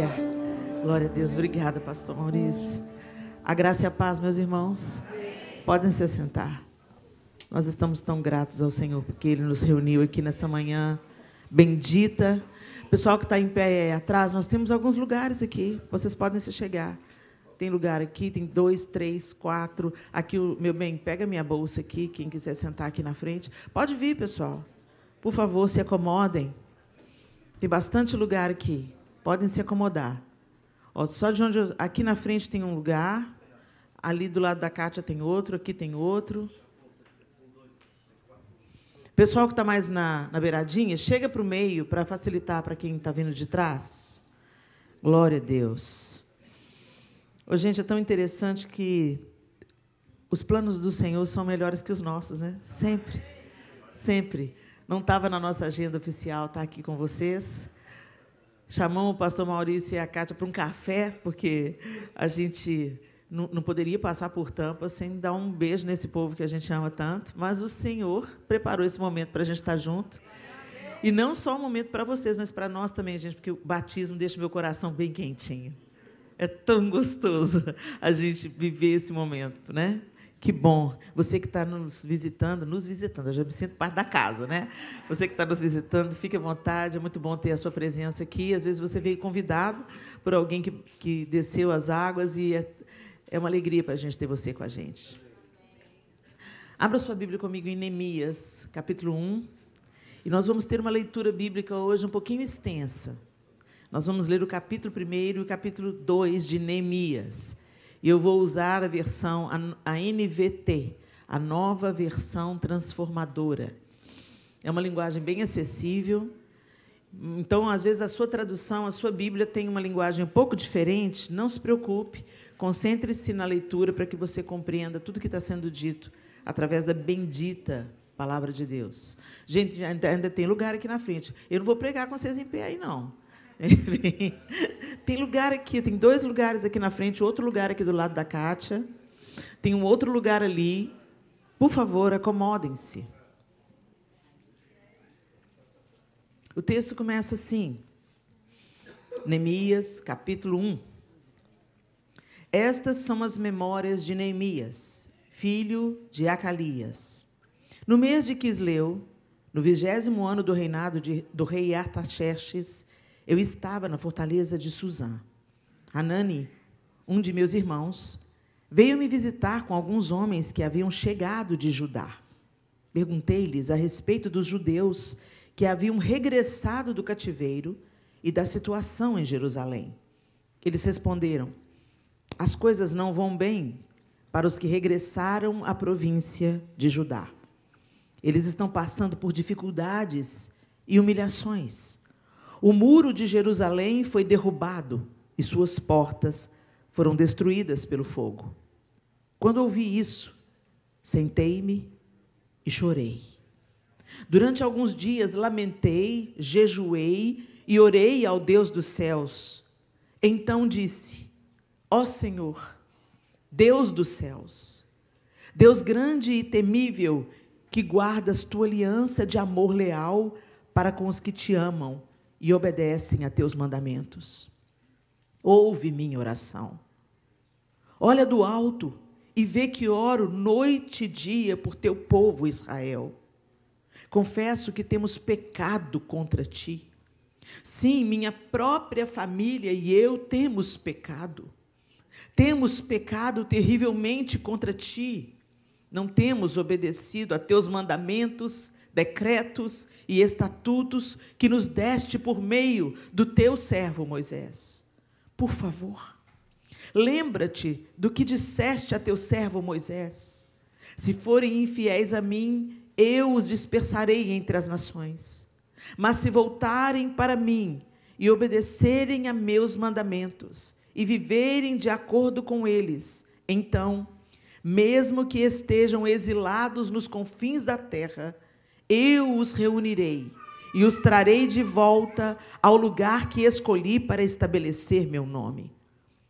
Aleluia. Glória a Deus. Obrigada, pastor Maurício. A graça e a paz, meus irmãos. Podem se sentar. Nós estamos tão gratos ao Senhor porque Ele nos reuniu aqui nessa manhã bendita. Pessoal que está em pé atrás, nós temos alguns lugares aqui. Vocês podem se chegar. Tem lugar aqui, tem dois, três, quatro. Aqui, meu bem, pega minha bolsa aqui, quem quiser sentar aqui na frente. Pode vir, pessoal. Por favor, se acomodem. Tem bastante lugar aqui. Podem se acomodar. Ó, só de onde eu, aqui na frente tem um lugar, ali do lado da Cátia tem outro, aqui tem outro. Pessoal que está mais na, na beiradinha, chega para o meio para facilitar para quem está vindo de trás. Glória a Deus. Oh, gente, é tão interessante que os planos do Senhor são melhores que os nossos, né? Sempre. Sempre. Não estava na nossa agenda oficial estar tá aqui com vocês, chamamos o pastor Maurício e a Cátia para um café, porque a gente não, não poderia passar por Tampa sem dar um beijo nesse povo que a gente ama tanto. Mas o Senhor preparou esse momento para a gente estar junto. E não só um momento para vocês, mas para nós também, gente, porque o batismo deixa meu coração bem quentinho. É tão gostoso a gente viver esse momento, né? Que bom. Você que está nos visitando, nos visitando, eu já me sinto parte da casa, né? Você que está nos visitando, fique à vontade, é muito bom ter a sua presença aqui. Às vezes você veio convidado por alguém que, que desceu as águas e é, é uma alegria para a gente ter você com a gente. Abra sua Bíblia comigo em Neemias, capítulo 1. E nós vamos ter uma leitura bíblica hoje um pouquinho extensa. Nós vamos ler o capítulo 1 e o capítulo 2 de Neemias. E eu vou usar a versão, a, a NVT, a nova versão transformadora. É uma linguagem bem acessível. Então, às vezes, a sua tradução, a sua Bíblia tem uma linguagem um pouco diferente. Não se preocupe, concentre-se na leitura para que você compreenda tudo que está sendo dito através da bendita palavra de Deus. Gente, ainda tem lugar aqui na frente. Eu não vou pregar com vocês em pé aí, não. tem lugar aqui, tem dois lugares aqui na frente, outro lugar aqui do lado da Kátia, tem um outro lugar ali. Por favor, acomodem-se. O texto começa assim, Neemias, capítulo 1. Estas são as memórias de Neemias, filho de Acalias. No mês de Quisleu, no vigésimo ano do reinado de, do rei Artaxerxes, eu estava na fortaleza de Suzã. Anani, um de meus irmãos, veio me visitar com alguns homens que haviam chegado de Judá. Perguntei-lhes a respeito dos judeus que haviam regressado do cativeiro e da situação em Jerusalém. Eles responderam: As coisas não vão bem para os que regressaram à província de Judá. Eles estão passando por dificuldades e humilhações. O muro de Jerusalém foi derrubado e suas portas foram destruídas pelo fogo. Quando ouvi isso, sentei-me e chorei. Durante alguns dias lamentei, jejuei e orei ao Deus dos céus. Então disse: Ó oh Senhor, Deus dos céus, Deus grande e temível, que guardas tua aliança de amor leal para com os que te amam e obedecem a teus mandamentos. Ouve minha oração. Olha do alto e vê que oro noite e dia por teu povo Israel. Confesso que temos pecado contra ti. Sim, minha própria família e eu temos pecado. Temos pecado terrivelmente contra ti. Não temos obedecido a teus mandamentos decretos e estatutos que nos deste por meio do teu servo Moisés. Por favor, lembra-te do que disseste a teu servo Moisés. Se forem infiéis a mim, eu os dispersarei entre as nações. Mas se voltarem para mim e obedecerem a meus mandamentos e viverem de acordo com eles, então, mesmo que estejam exilados nos confins da terra, eu os reunirei e os trarei de volta ao lugar que escolhi para estabelecer meu nome.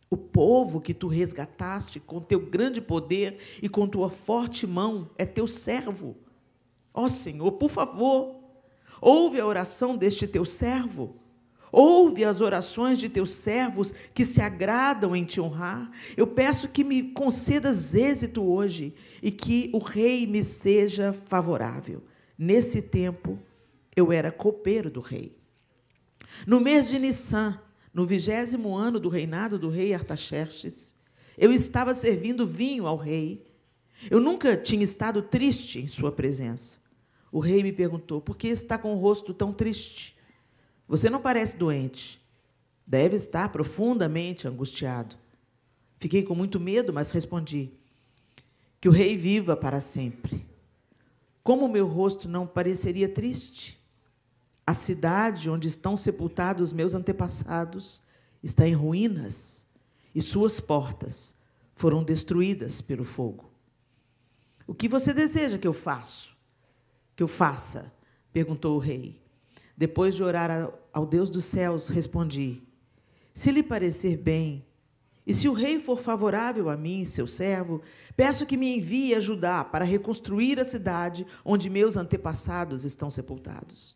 O povo que tu resgataste com teu grande poder e com tua forte mão é teu servo. Ó Senhor, por favor, ouve a oração deste teu servo. Ouve as orações de teus servos que se agradam em te honrar. Eu peço que me concedas êxito hoje e que o rei me seja favorável. Nesse tempo, eu era copeiro do rei. No mês de Nissan, no vigésimo ano do reinado do rei Artaxerxes, eu estava servindo vinho ao rei. Eu nunca tinha estado triste em sua presença. O rei me perguntou: por que está com o rosto tão triste? Você não parece doente. Deve estar profundamente angustiado. Fiquei com muito medo, mas respondi: que o rei viva para sempre. Como meu rosto não pareceria triste? A cidade onde estão sepultados meus antepassados está em ruínas e suas portas foram destruídas pelo fogo. O que você deseja que eu faça? Que eu faça? perguntou o rei. Depois de orar ao Deus dos céus, respondi: Se lhe parecer bem, e se o rei for favorável a mim, seu servo, peço que me envie ajudar para reconstruir a cidade onde meus antepassados estão sepultados.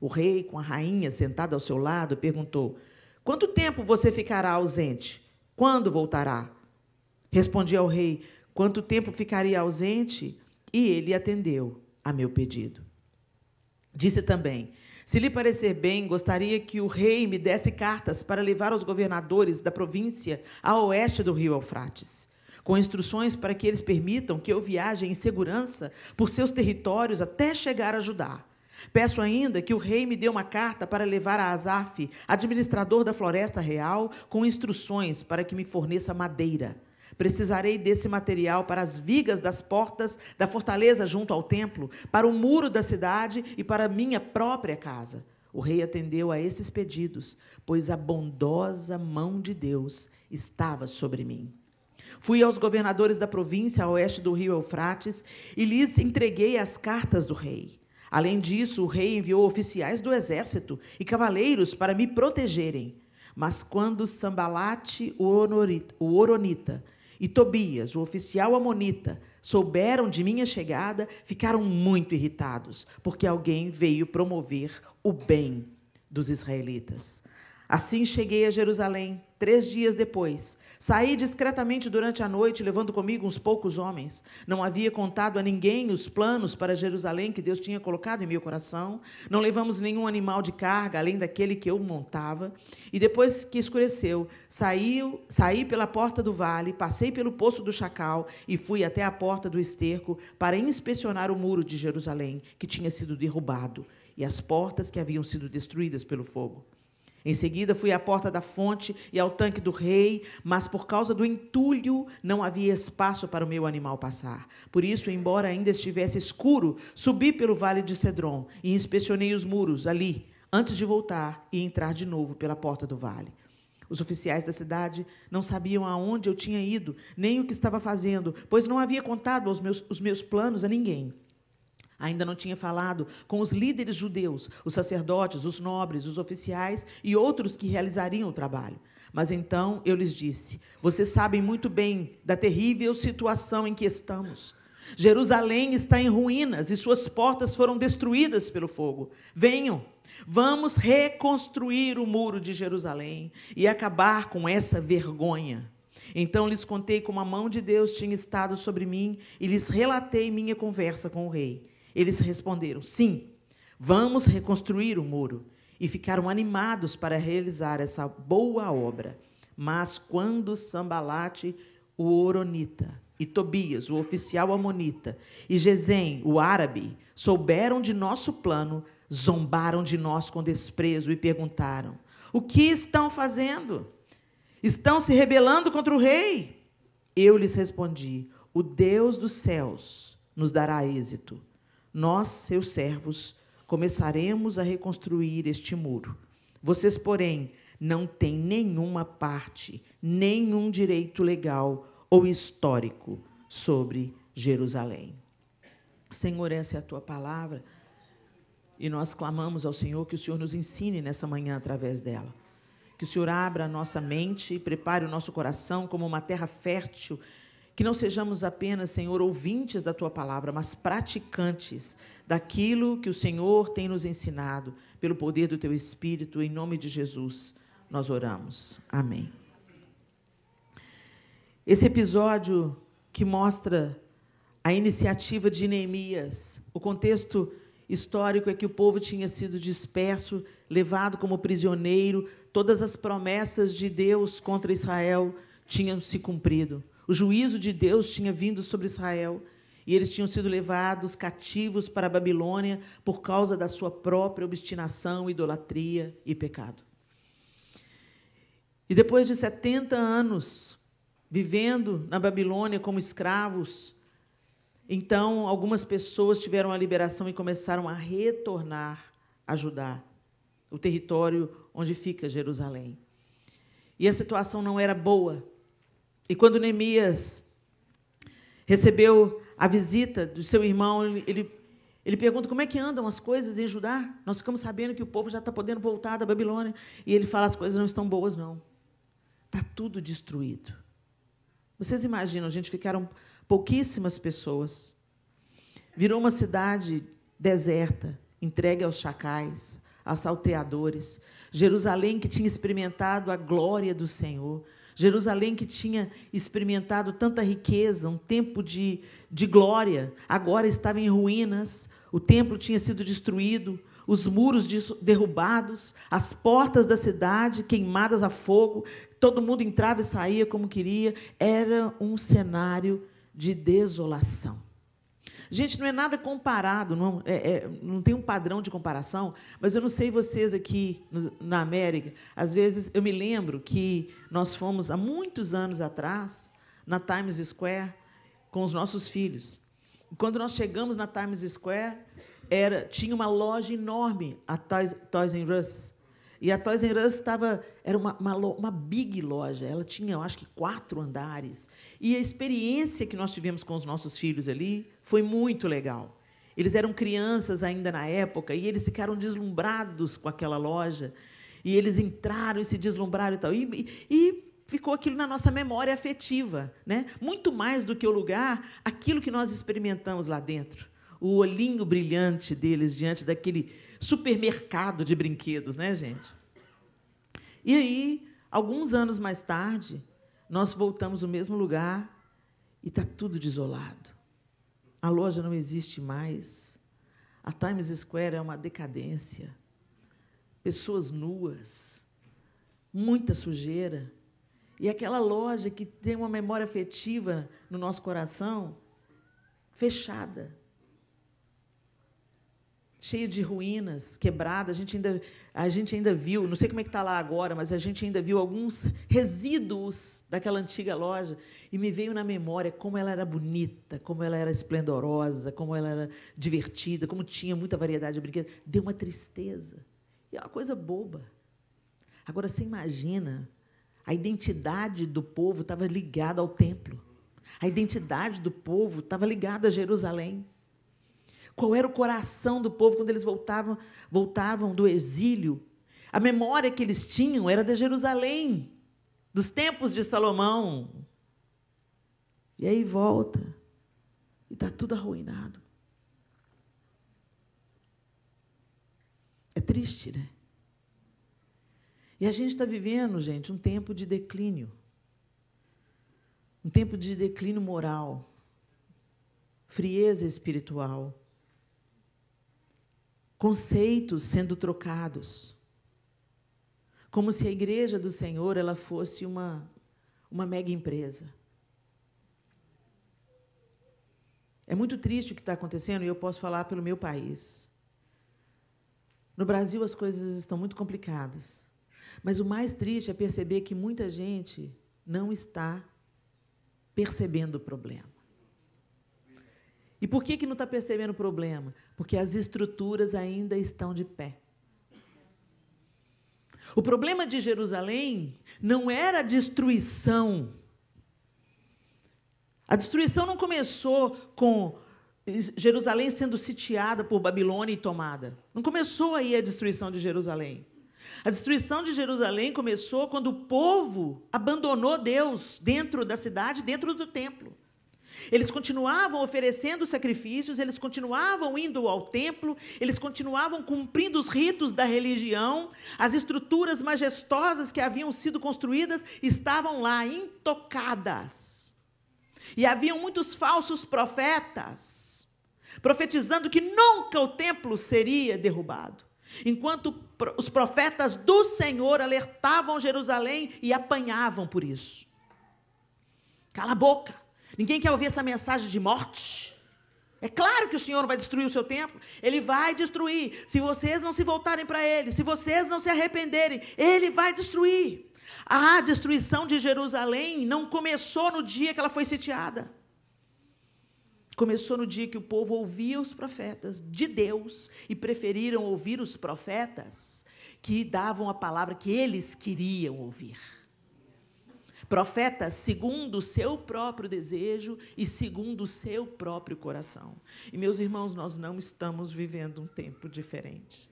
O rei, com a rainha sentada ao seu lado, perguntou: Quanto tempo você ficará ausente? Quando voltará? Respondi ao rei: Quanto tempo ficaria ausente? E ele atendeu a meu pedido. Disse também: se lhe parecer bem, gostaria que o rei me desse cartas para levar aos governadores da província a oeste do rio Eufrates, com instruções para que eles permitam que eu viaje em segurança por seus territórios até chegar a Judá. Peço ainda que o rei me dê uma carta para levar a Asaf, administrador da Floresta Real, com instruções para que me forneça madeira Precisarei desse material para as vigas das portas da fortaleza junto ao templo, para o muro da cidade e para minha própria casa. O rei atendeu a esses pedidos, pois a bondosa mão de Deus estava sobre mim. Fui aos governadores da província a oeste do rio Eufrates e lhes entreguei as cartas do rei. Além disso, o rei enviou oficiais do exército e cavaleiros para me protegerem. Mas quando Sambalate, o, Oronita, e Tobias, o oficial amonita, souberam de minha chegada, ficaram muito irritados, porque alguém veio promover o bem dos israelitas. Assim cheguei a Jerusalém, três dias depois, Saí discretamente durante a noite, levando comigo uns poucos homens. Não havia contado a ninguém os planos para Jerusalém que Deus tinha colocado em meu coração. Não levamos nenhum animal de carga além daquele que eu montava. E depois que escureceu, saí, saí pela porta do vale, passei pelo poço do Chacal e fui até a porta do esterco para inspecionar o muro de Jerusalém, que tinha sido derrubado, e as portas que haviam sido destruídas pelo fogo. Em seguida, fui à porta da fonte e ao tanque do rei, mas por causa do entulho não havia espaço para o meu animal passar. Por isso, embora ainda estivesse escuro, subi pelo vale de Cedron e inspecionei os muros ali, antes de voltar e entrar de novo pela porta do vale. Os oficiais da cidade não sabiam aonde eu tinha ido, nem o que estava fazendo, pois não havia contado os meus, os meus planos a ninguém. Ainda não tinha falado com os líderes judeus, os sacerdotes, os nobres, os oficiais e outros que realizariam o trabalho. Mas então eu lhes disse: Vocês sabem muito bem da terrível situação em que estamos. Jerusalém está em ruínas e suas portas foram destruídas pelo fogo. Venham, vamos reconstruir o muro de Jerusalém e acabar com essa vergonha. Então lhes contei como a mão de Deus tinha estado sobre mim e lhes relatei minha conversa com o rei. Eles responderam: Sim, vamos reconstruir o muro. E ficaram animados para realizar essa boa obra. Mas quando Sambalate, o Oronita, e Tobias, o oficial amonita, e Gesem, o árabe, souberam de nosso plano, zombaram de nós com desprezo e perguntaram: O que estão fazendo? Estão se rebelando contra o rei? Eu lhes respondi: O Deus dos céus nos dará êxito. Nós, seus servos, começaremos a reconstruir este muro. Vocês, porém, não têm nenhuma parte, nenhum direito legal ou histórico sobre Jerusalém. Senhor, essa é a tua palavra e nós clamamos ao Senhor que o Senhor nos ensine nessa manhã através dela. Que o Senhor abra a nossa mente e prepare o nosso coração como uma terra fértil que não sejamos apenas, Senhor, ouvintes da tua palavra, mas praticantes daquilo que o Senhor tem nos ensinado, pelo poder do teu Espírito, em nome de Jesus, nós oramos. Amém. Esse episódio que mostra a iniciativa de Neemias, o contexto histórico é que o povo tinha sido disperso, levado como prisioneiro, todas as promessas de Deus contra Israel tinham se cumprido. O juízo de Deus tinha vindo sobre Israel e eles tinham sido levados cativos para a Babilônia por causa da sua própria obstinação, idolatria e pecado. E depois de 70 anos vivendo na Babilônia como escravos, então algumas pessoas tiveram a liberação e começaram a retornar a Judá, o território onde fica Jerusalém. E a situação não era boa e quando Neemias recebeu a visita do seu irmão, ele, ele pergunta como é que andam as coisas em Judá. Nós ficamos sabendo que o povo já está podendo voltar da Babilônia. E ele fala: as coisas não estão boas, não. Está tudo destruído. Vocês imaginam, A gente, ficaram pouquíssimas pessoas. Virou uma cidade deserta, entregue aos chacais, aos salteadores. Jerusalém, que tinha experimentado a glória do Senhor, Jerusalém que tinha experimentado tanta riqueza, um tempo de, de glória, agora estava em ruínas, o templo tinha sido destruído, os muros derrubados, as portas da cidade queimadas a fogo, todo mundo entrava e saía como queria. Era um cenário de desolação. Gente, não é nada comparado, não, é, é, não tem um padrão de comparação, mas eu não sei vocês aqui no, na América. Às vezes eu me lembro que nós fomos há muitos anos atrás na Times Square com os nossos filhos. E quando nós chegamos na Times Square, era, tinha uma loja enorme, a Toys, Toys R Us. E a Toys R Us estava, era uma, uma, uma, big loja, ela tinha, eu acho que, quatro andares. E a experiência que nós tivemos com os nossos filhos ali foi muito legal. Eles eram crianças ainda na época e eles ficaram deslumbrados com aquela loja. E eles entraram e se deslumbraram e tal. E, e ficou aquilo na nossa memória afetiva. Né? Muito mais do que o lugar, aquilo que nós experimentamos lá dentro. O olhinho brilhante deles diante daquele supermercado de brinquedos, né, gente? E aí, alguns anos mais tarde, nós voltamos ao mesmo lugar e está tudo desolado. A loja não existe mais. A Times Square é uma decadência. Pessoas nuas, muita sujeira. E aquela loja que tem uma memória afetiva no nosso coração, fechada cheio de ruínas, quebrada. A gente ainda, a gente ainda viu, não sei como é que está lá agora, mas a gente ainda viu alguns resíduos daquela antiga loja. E me veio na memória como ela era bonita, como ela era esplendorosa, como ela era divertida, como tinha muita variedade de brinquedos. Deu uma tristeza. E é uma coisa boba. Agora, você imagina, a identidade do povo estava ligada ao templo. A identidade do povo estava ligada a Jerusalém qual era o coração do povo quando eles voltavam, voltavam do exílio. A memória que eles tinham era de Jerusalém, dos tempos de Salomão. E aí volta, e está tudo arruinado. É triste, né? E a gente está vivendo, gente, um tempo de declínio. Um tempo de declínio moral, frieza espiritual conceitos sendo trocados. Como se a igreja do Senhor ela fosse uma, uma mega empresa. É muito triste o que está acontecendo e eu posso falar pelo meu país. No Brasil as coisas estão muito complicadas. Mas o mais triste é perceber que muita gente não está percebendo o problema. E por que, que não está percebendo o problema? Porque as estruturas ainda estão de pé. O problema de Jerusalém não era a destruição. A destruição não começou com Jerusalém sendo sitiada por Babilônia e tomada. Não começou aí a destruição de Jerusalém. A destruição de Jerusalém começou quando o povo abandonou Deus dentro da cidade, dentro do templo. Eles continuavam oferecendo sacrifícios, eles continuavam indo ao templo, eles continuavam cumprindo os ritos da religião, as estruturas majestosas que haviam sido construídas estavam lá intocadas. E haviam muitos falsos profetas profetizando que nunca o templo seria derrubado. Enquanto os profetas do Senhor alertavam Jerusalém e apanhavam por isso. Cala a boca. Ninguém quer ouvir essa mensagem de morte. É claro que o Senhor vai destruir o seu templo, ele vai destruir. Se vocês não se voltarem para ele, se vocês não se arrependerem, ele vai destruir. A destruição de Jerusalém não começou no dia que ela foi sitiada. Começou no dia que o povo ouvia os profetas de Deus e preferiram ouvir os profetas que davam a palavra que eles queriam ouvir. Profeta segundo o seu próprio desejo e segundo o seu próprio coração. E, meus irmãos, nós não estamos vivendo um tempo diferente.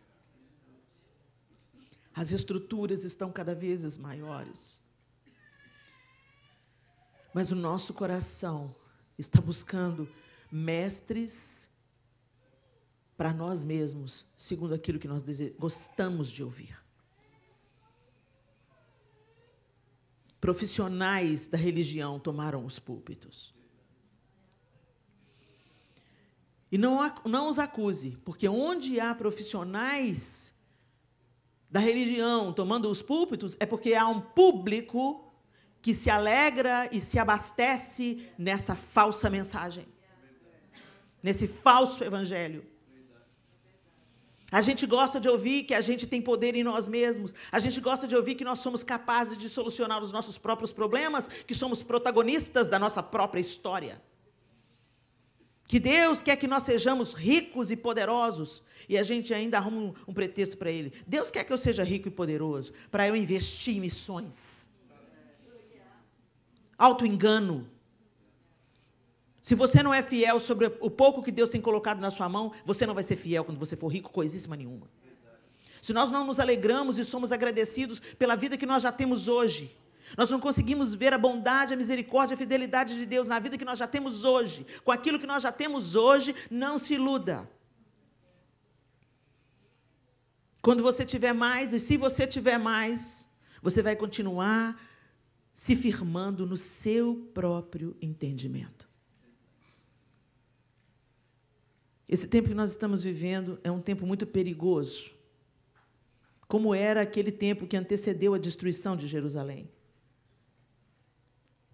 As estruturas estão cada vez maiores. Mas o nosso coração está buscando mestres para nós mesmos, segundo aquilo que nós gostamos de ouvir. profissionais da religião tomaram os púlpitos. E não, não os acuse, porque onde há profissionais da religião tomando os púlpitos é porque há um público que se alegra e se abastece nessa falsa mensagem, nesse falso evangelho. A gente gosta de ouvir que a gente tem poder em nós mesmos. A gente gosta de ouvir que nós somos capazes de solucionar os nossos próprios problemas, que somos protagonistas da nossa própria história. Que Deus quer que nós sejamos ricos e poderosos. E a gente ainda arruma um, um pretexto para Ele. Deus quer que eu seja rico e poderoso, para eu investir em missões. Auto-engano. Se você não é fiel sobre o pouco que Deus tem colocado na sua mão, você não vai ser fiel quando você for rico, coisíssima nenhuma. Se nós não nos alegramos e somos agradecidos pela vida que nós já temos hoje, nós não conseguimos ver a bondade, a misericórdia, a fidelidade de Deus na vida que nós já temos hoje. Com aquilo que nós já temos hoje, não se iluda. Quando você tiver mais, e se você tiver mais, você vai continuar se firmando no seu próprio entendimento. Esse tempo que nós estamos vivendo é um tempo muito perigoso, como era aquele tempo que antecedeu a destruição de Jerusalém.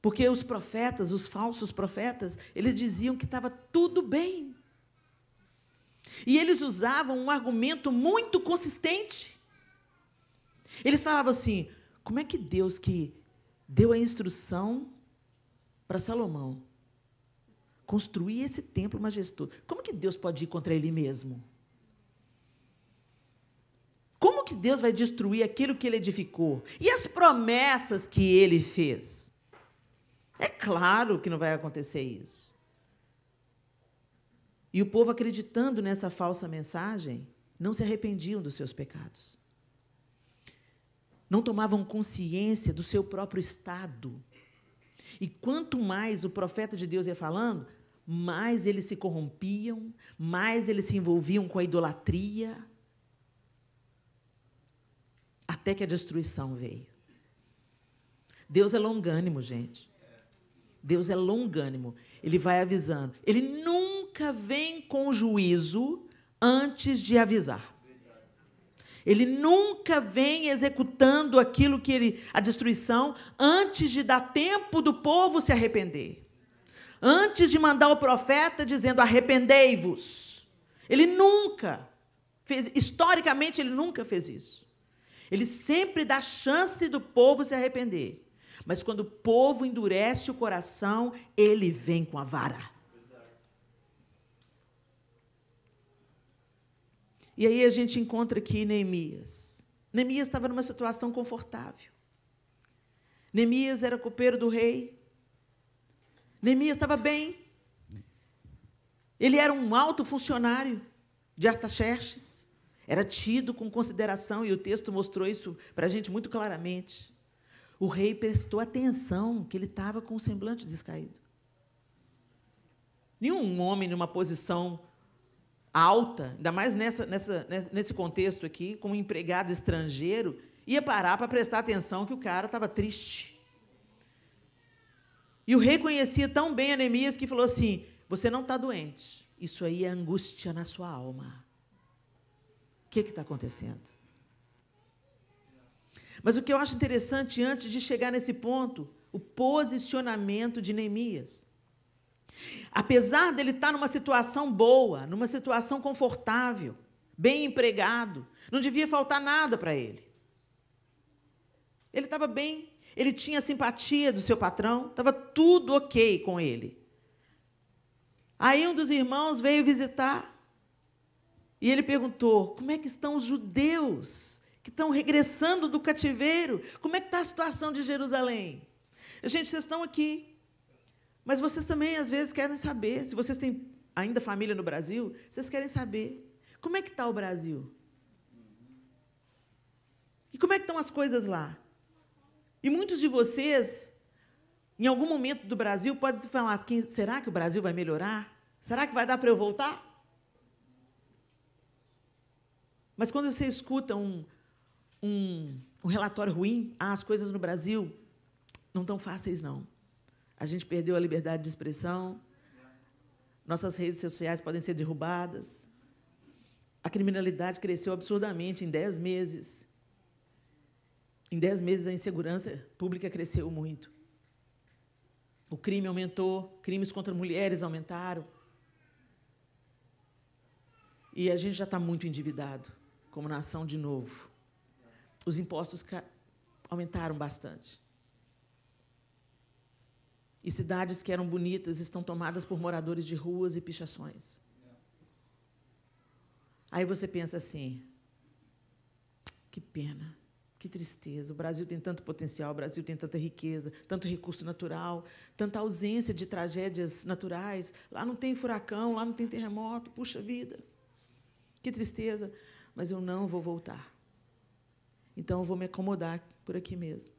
Porque os profetas, os falsos profetas, eles diziam que estava tudo bem. E eles usavam um argumento muito consistente. Eles falavam assim: como é que Deus, que deu a instrução para Salomão, construir esse templo majestoso. Como que Deus pode ir contra ele mesmo? Como que Deus vai destruir aquilo que ele edificou? E as promessas que ele fez? É claro que não vai acontecer isso. E o povo, acreditando nessa falsa mensagem, não se arrependiam dos seus pecados. Não tomavam consciência do seu próprio estado. E quanto mais o profeta de Deus ia falando, mais eles se corrompiam, mais eles se envolviam com a idolatria, até que a destruição veio. Deus é longânimo, gente. Deus é longânimo. Ele vai avisando. Ele nunca vem com juízo antes de avisar. Ele nunca vem executando aquilo que ele, a destruição, antes de dar tempo do povo se arrepender antes de mandar o profeta dizendo: arrependei-vos. Ele nunca fez, historicamente, ele nunca fez isso. Ele sempre dá chance do povo se arrepender. Mas quando o povo endurece o coração, ele vem com a vara. E aí a gente encontra aqui Neemias. Neemias estava numa situação confortável. Neemias era copeiro do rei, Neemias estava bem. Ele era um alto funcionário de Artaxerxes. Era tido com consideração, e o texto mostrou isso para a gente muito claramente. O rei prestou atenção que ele estava com o semblante descaído. Nenhum homem numa posição alta, ainda mais nessa, nessa, nesse contexto aqui, com um empregado estrangeiro, ia parar para prestar atenção que o cara estava triste. E o rei conhecia tão bem Anemias que falou assim: Você não está doente. Isso aí é angústia na sua alma. O que está acontecendo? Mas o que eu acho interessante, antes de chegar nesse ponto, o posicionamento de Neemias. Apesar dele estar tá numa situação boa, numa situação confortável, bem empregado, não devia faltar nada para ele. Ele estava bem ele tinha simpatia do seu patrão, estava tudo ok com ele. Aí um dos irmãos veio visitar e ele perguntou: como é que estão os judeus que estão regressando do cativeiro? Como é que está a situação de Jerusalém? Gente, vocês estão aqui, mas vocês também às vezes querem saber, se vocês têm ainda família no Brasil, vocês querem saber como é que está o Brasil? E como é que estão as coisas lá? E muitos de vocês, em algum momento do Brasil, podem falar: quem, será que o Brasil vai melhorar? Será que vai dar para eu voltar? Mas quando você escuta um, um, um relatório ruim, ah, as coisas no Brasil não tão fáceis, não. A gente perdeu a liberdade de expressão, nossas redes sociais podem ser derrubadas, a criminalidade cresceu absurdamente em 10 meses. Em dez meses, a insegurança pública cresceu muito. O crime aumentou, crimes contra mulheres aumentaram. E a gente já está muito endividado, como nação, de novo. Os impostos aumentaram bastante. E cidades que eram bonitas estão tomadas por moradores de ruas e pichações. Aí você pensa assim: que pena. Que tristeza. O Brasil tem tanto potencial, o Brasil tem tanta riqueza, tanto recurso natural, tanta ausência de tragédias naturais. Lá não tem furacão, lá não tem terremoto. Puxa vida. Que tristeza. Mas eu não vou voltar. Então eu vou me acomodar por aqui mesmo.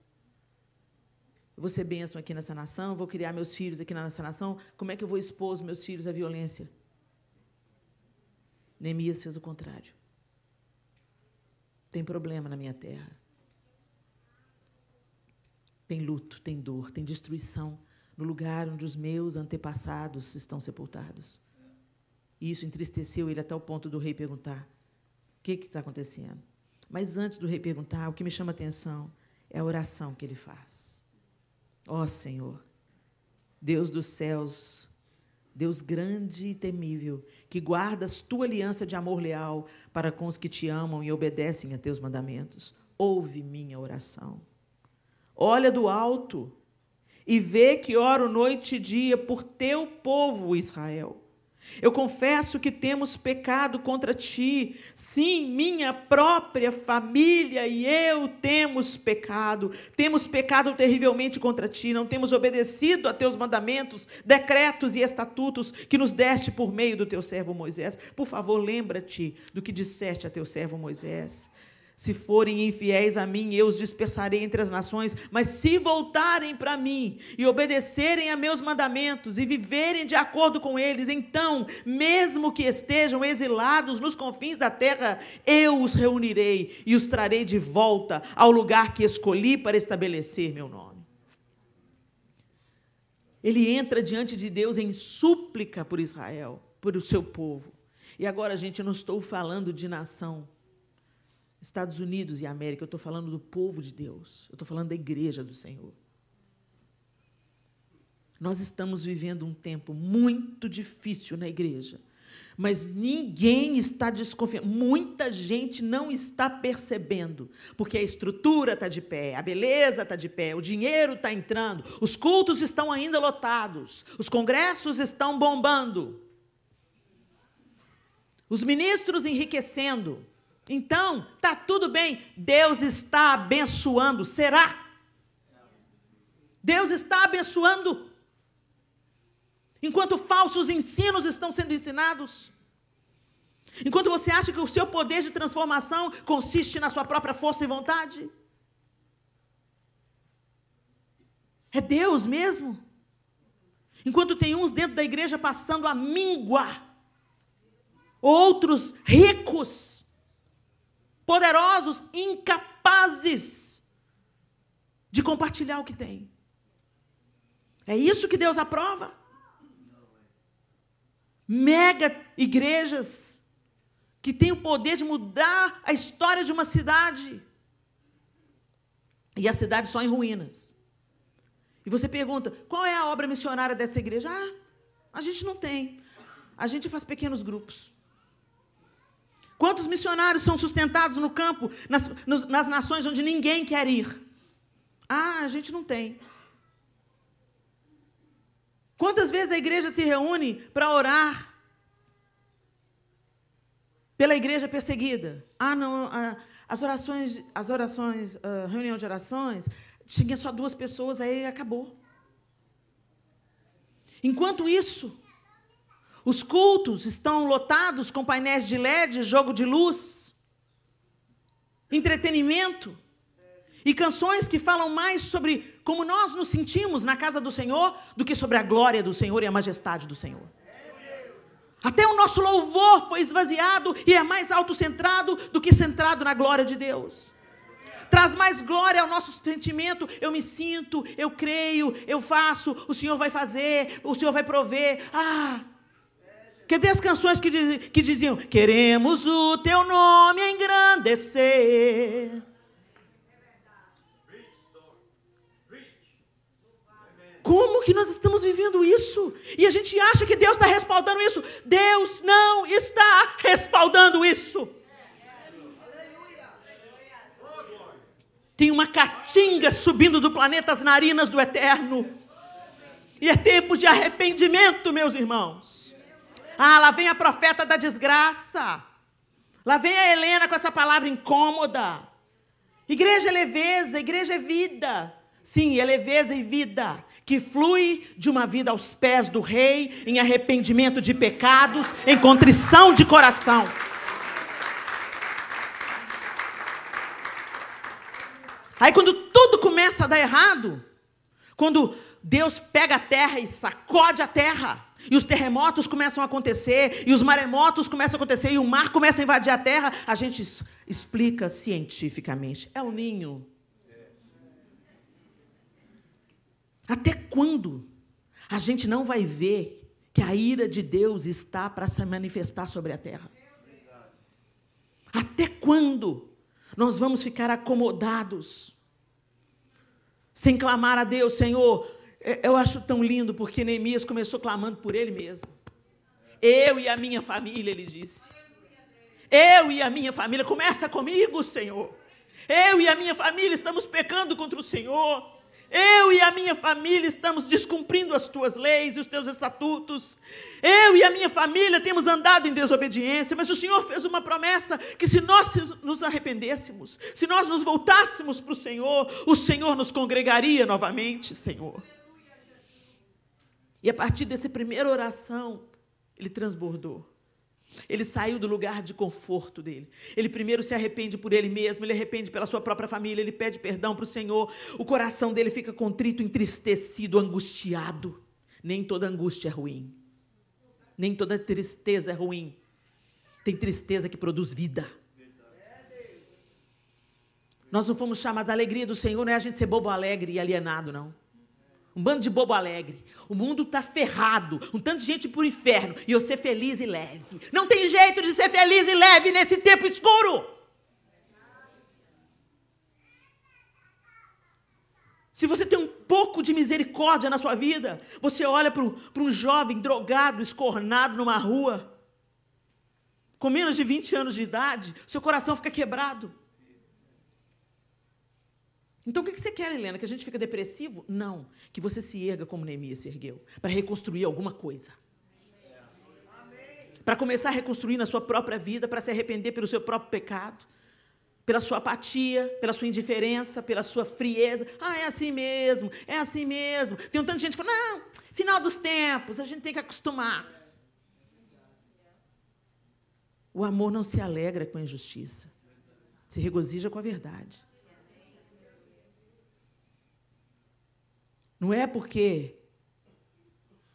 Eu vou ser bênção aqui nessa nação, vou criar meus filhos aqui nessa nação. Como é que eu vou expor os meus filhos à violência? Neemias fez o contrário. Tem problema na minha terra tem luto, tem dor, tem destruição no lugar onde os meus antepassados estão sepultados. E isso entristeceu ele até o ponto do rei perguntar: o que está acontecendo? Mas antes do rei perguntar, o que me chama a atenção é a oração que ele faz. Ó oh, Senhor, Deus dos céus, Deus grande e temível, que guardas tua aliança de amor leal para com os que te amam e obedecem a teus mandamentos, ouve minha oração olha do alto e vê que oro noite e dia por teu povo, Israel. Eu confesso que temos pecado contra ti. Sim, minha própria família e eu temos pecado. Temos pecado terrivelmente contra ti. Não temos obedecido a teus mandamentos, decretos e estatutos que nos deste por meio do teu servo Moisés. Por favor, lembra-te do que disseste a teu servo Moisés. Se forem infiéis a mim, eu os dispersarei entre as nações, mas se voltarem para mim e obedecerem a meus mandamentos e viverem de acordo com eles, então, mesmo que estejam exilados nos confins da terra, eu os reunirei e os trarei de volta ao lugar que escolhi para estabelecer meu nome. Ele entra diante de Deus em súplica por Israel, por o seu povo. E agora, gente, eu não estou falando de nação. Estados Unidos e América, eu estou falando do povo de Deus, eu estou falando da igreja do Senhor. Nós estamos vivendo um tempo muito difícil na igreja, mas ninguém está desconfiando, muita gente não está percebendo, porque a estrutura está de pé, a beleza está de pé, o dinheiro está entrando, os cultos estão ainda lotados, os congressos estão bombando, os ministros enriquecendo. Então, tá tudo bem. Deus está abençoando. Será? Deus está abençoando. Enquanto falsos ensinos estão sendo ensinados. Enquanto você acha que o seu poder de transformação consiste na sua própria força e vontade. É Deus mesmo. Enquanto tem uns dentro da igreja passando a míngua, outros ricos poderosos, incapazes de compartilhar o que tem. É isso que Deus aprova? Mega igrejas que têm o poder de mudar a história de uma cidade. E a cidade só em ruínas. E você pergunta: qual é a obra missionária dessa igreja? Ah, a gente não tem. A gente faz pequenos grupos. Quantos missionários são sustentados no campo, nas, nos, nas nações onde ninguém quer ir? Ah, a gente não tem. Quantas vezes a igreja se reúne para orar pela igreja perseguida? Ah, não, ah, as orações, as orações, a ah, reunião de orações, tinha só duas pessoas, aí acabou. Enquanto isso, os cultos estão lotados com painéis de LED, jogo de luz, entretenimento e canções que falam mais sobre como nós nos sentimos na casa do Senhor do que sobre a glória do Senhor e a majestade do Senhor. Até o nosso louvor foi esvaziado e é mais autocentrado do que centrado na glória de Deus. Traz mais glória ao nosso sentimento. Eu me sinto, eu creio, eu faço, o Senhor vai fazer, o Senhor vai prover. Ah, Cadê as canções que, diz, que diziam: Queremos o teu nome engrandecer? Como que nós estamos vivendo isso? E a gente acha que Deus está respaldando isso. Deus não está respaldando isso. Tem uma caatinga subindo do planeta as narinas do eterno. E é tempo de arrependimento, meus irmãos. Ah, lá vem a profeta da desgraça. Lá vem a Helena com essa palavra incômoda. Igreja é leveza, igreja é vida. Sim, é leveza e vida que flui de uma vida aos pés do rei, em arrependimento de pecados, em contrição de coração. Aí quando tudo começa a dar errado, quando Deus pega a terra e sacode a terra, e os terremotos começam a acontecer, e os maremotos começam a acontecer, e o mar começa a invadir a terra. A gente explica cientificamente. É o ninho. Até quando a gente não vai ver que a ira de Deus está para se manifestar sobre a terra? Até quando nós vamos ficar acomodados? Sem clamar a Deus, Senhor, é, eu acho tão lindo porque Neemias começou clamando por ele mesmo. Eu e a minha família, ele disse. Eu e a minha família, começa comigo, Senhor. Eu e a minha família estamos pecando contra o Senhor. Eu e a minha família estamos descumprindo as tuas leis e os teus estatutos. Eu e a minha família temos andado em desobediência, mas o Senhor fez uma promessa que se nós nos arrependêssemos, se nós nos voltássemos para o Senhor, o Senhor nos congregaria novamente, Senhor. E a partir dessa primeira oração, ele transbordou. Ele saiu do lugar de conforto dele. Ele primeiro se arrepende por ele mesmo, ele arrepende pela sua própria família, ele pede perdão para o Senhor. O coração dele fica contrito, entristecido, angustiado. Nem toda angústia é ruim. Nem toda tristeza é ruim. Tem tristeza que produz vida. Nós não fomos chamados à alegria do Senhor, não é a gente ser bobo alegre e alienado, não. Um bando de bobo alegre. O mundo está ferrado. Um tanto de gente por inferno. E eu ser feliz e leve. Não tem jeito de ser feliz e leve nesse tempo escuro. Se você tem um pouco de misericórdia na sua vida, você olha para um jovem drogado, escornado numa rua, com menos de 20 anos de idade, seu coração fica quebrado. Então, o que você quer, Helena? Que a gente fica depressivo? Não. Que você se erga como Neemias se ergueu para reconstruir alguma coisa. Para começar a reconstruir na sua própria vida, para se arrepender pelo seu próprio pecado, pela sua apatia, pela sua indiferença, pela sua frieza. Ah, é assim mesmo, é assim mesmo. Tem um tanto de gente que fala, não, final dos tempos, a gente tem que acostumar. O amor não se alegra com a injustiça, se regozija com a verdade. Não é porque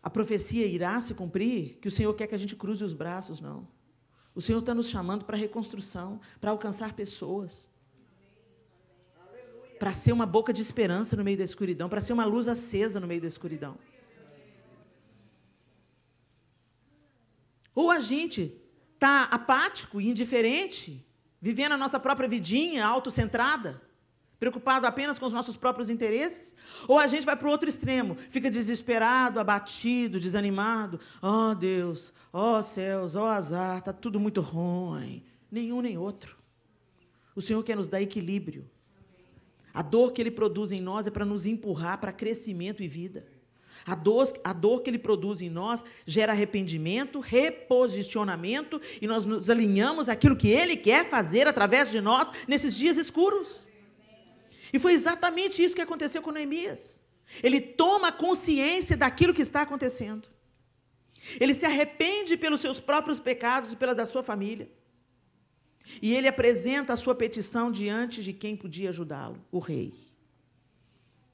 a profecia irá se cumprir que o Senhor quer que a gente cruze os braços, não. O Senhor está nos chamando para reconstrução, para alcançar pessoas. Para ser uma boca de esperança no meio da escuridão, para ser uma luz acesa no meio da escuridão. Ou a gente está apático e indiferente, vivendo a nossa própria vidinha autocentrada, preocupado apenas com os nossos próprios interesses, ou a gente vai para o outro extremo, fica desesperado, abatido, desanimado. Oh Deus, oh céus, oh azar, está tudo muito ruim. Nenhum nem outro. O Senhor quer nos dar equilíbrio. A dor que Ele produz em nós é para nos empurrar para crescimento e vida. A dor, a dor que ele produz em nós gera arrependimento, reposicionamento, e nós nos alinhamos àquilo que ele quer fazer através de nós nesses dias escuros. E foi exatamente isso que aconteceu com Neemias. Ele toma consciência daquilo que está acontecendo. Ele se arrepende pelos seus próprios pecados e pela da sua família. E ele apresenta a sua petição diante de quem podia ajudá-lo, o rei.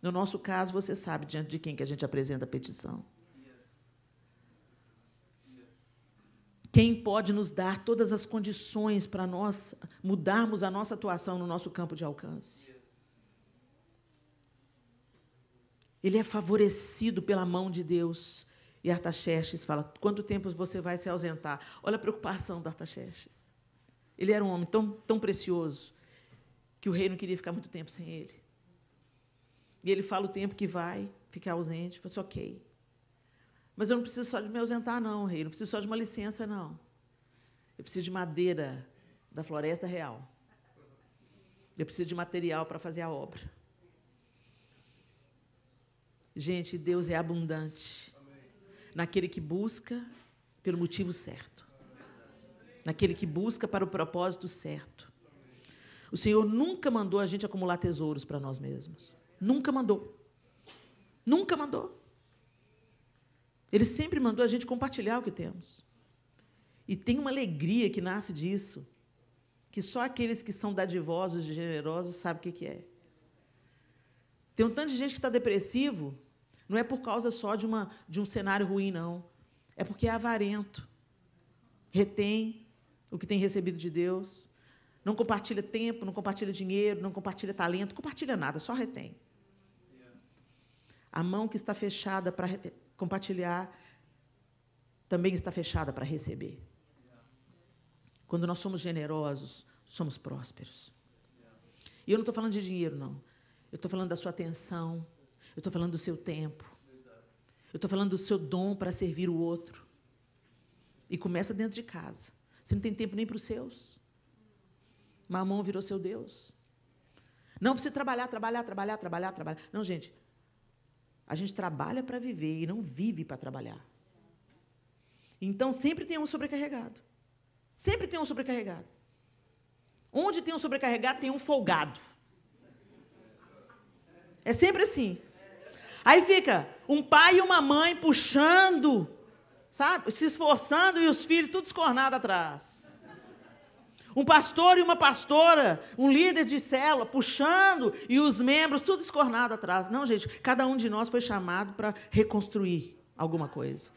No nosso caso, você sabe diante de quem que a gente apresenta a petição. Quem pode nos dar todas as condições para nós mudarmos a nossa atuação no nosso campo de alcance? Ele é favorecido pela mão de Deus. E Artaxerxes fala: quanto tempo você vai se ausentar? Olha a preocupação do Artaxerxes. Ele era um homem tão, tão precioso que o rei não queria ficar muito tempo sem ele. E ele fala o tempo que vai ficar ausente. Fala assim, ok. Mas eu não preciso só de me ausentar, não, rei. não preciso só de uma licença, não. Eu preciso de madeira da floresta real. Eu preciso de material para fazer a obra. Gente, Deus é abundante naquele que busca pelo motivo certo, naquele que busca para o propósito certo. O Senhor nunca mandou a gente acumular tesouros para nós mesmos. Nunca mandou. Nunca mandou. Ele sempre mandou a gente compartilhar o que temos. E tem uma alegria que nasce disso, que só aqueles que são dadivosos e generosos sabem o que é. Tem um tanto de gente que está depressivo não é por causa só de, uma, de um cenário ruim, não. É porque é avarento. Retém o que tem recebido de Deus. Não compartilha tempo, não compartilha dinheiro, não compartilha talento, compartilha nada, só retém. A mão que está fechada para compartilhar também está fechada para receber. Quando nós somos generosos, somos prósperos. E eu não estou falando de dinheiro, não. Eu estou falando da sua atenção, eu estou falando do seu tempo. Eu estou falando do seu dom para servir o outro. E começa dentro de casa. Você não tem tempo nem para os seus. Mamão virou seu Deus. Não precisa trabalhar, trabalhar, trabalhar, trabalhar, trabalhar. Não, gente. A gente trabalha para viver e não vive para trabalhar. Então sempre tem um sobrecarregado. Sempre tem um sobrecarregado. Onde tem um sobrecarregado, tem um folgado. É sempre assim. Aí fica um pai e uma mãe puxando, sabe? Se esforçando e os filhos tudo escornados atrás. Um pastor e uma pastora, um líder de célula puxando e os membros tudo escornado atrás. Não, gente, cada um de nós foi chamado para reconstruir alguma coisa,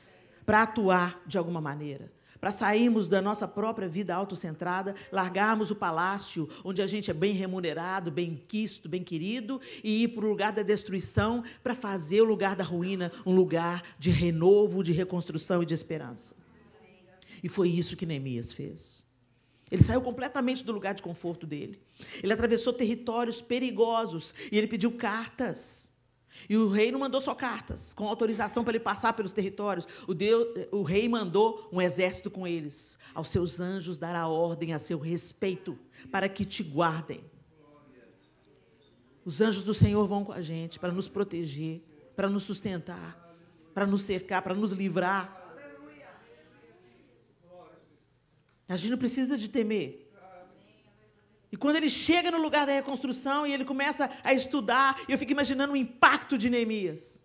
para atuar de alguma maneira para sairmos da nossa própria vida autocentrada, largarmos o palácio onde a gente é bem remunerado, bem quisto, bem querido, e ir para o lugar da destruição para fazer o lugar da ruína um lugar de renovo, de reconstrução e de esperança. E foi isso que Neemias fez. Ele saiu completamente do lugar de conforto dele. Ele atravessou territórios perigosos e ele pediu cartas. E o rei não mandou só cartas, com autorização para ele passar pelos territórios. O, Deus, o rei mandou um exército com eles. Aos seus anjos dará ordem a seu respeito, para que te guardem. Os anjos do Senhor vão com a gente para nos proteger, para nos sustentar, para nos cercar, para nos livrar. A gente não precisa de temer. E quando ele chega no lugar da reconstrução e ele começa a estudar, eu fico imaginando o impacto de Neemias.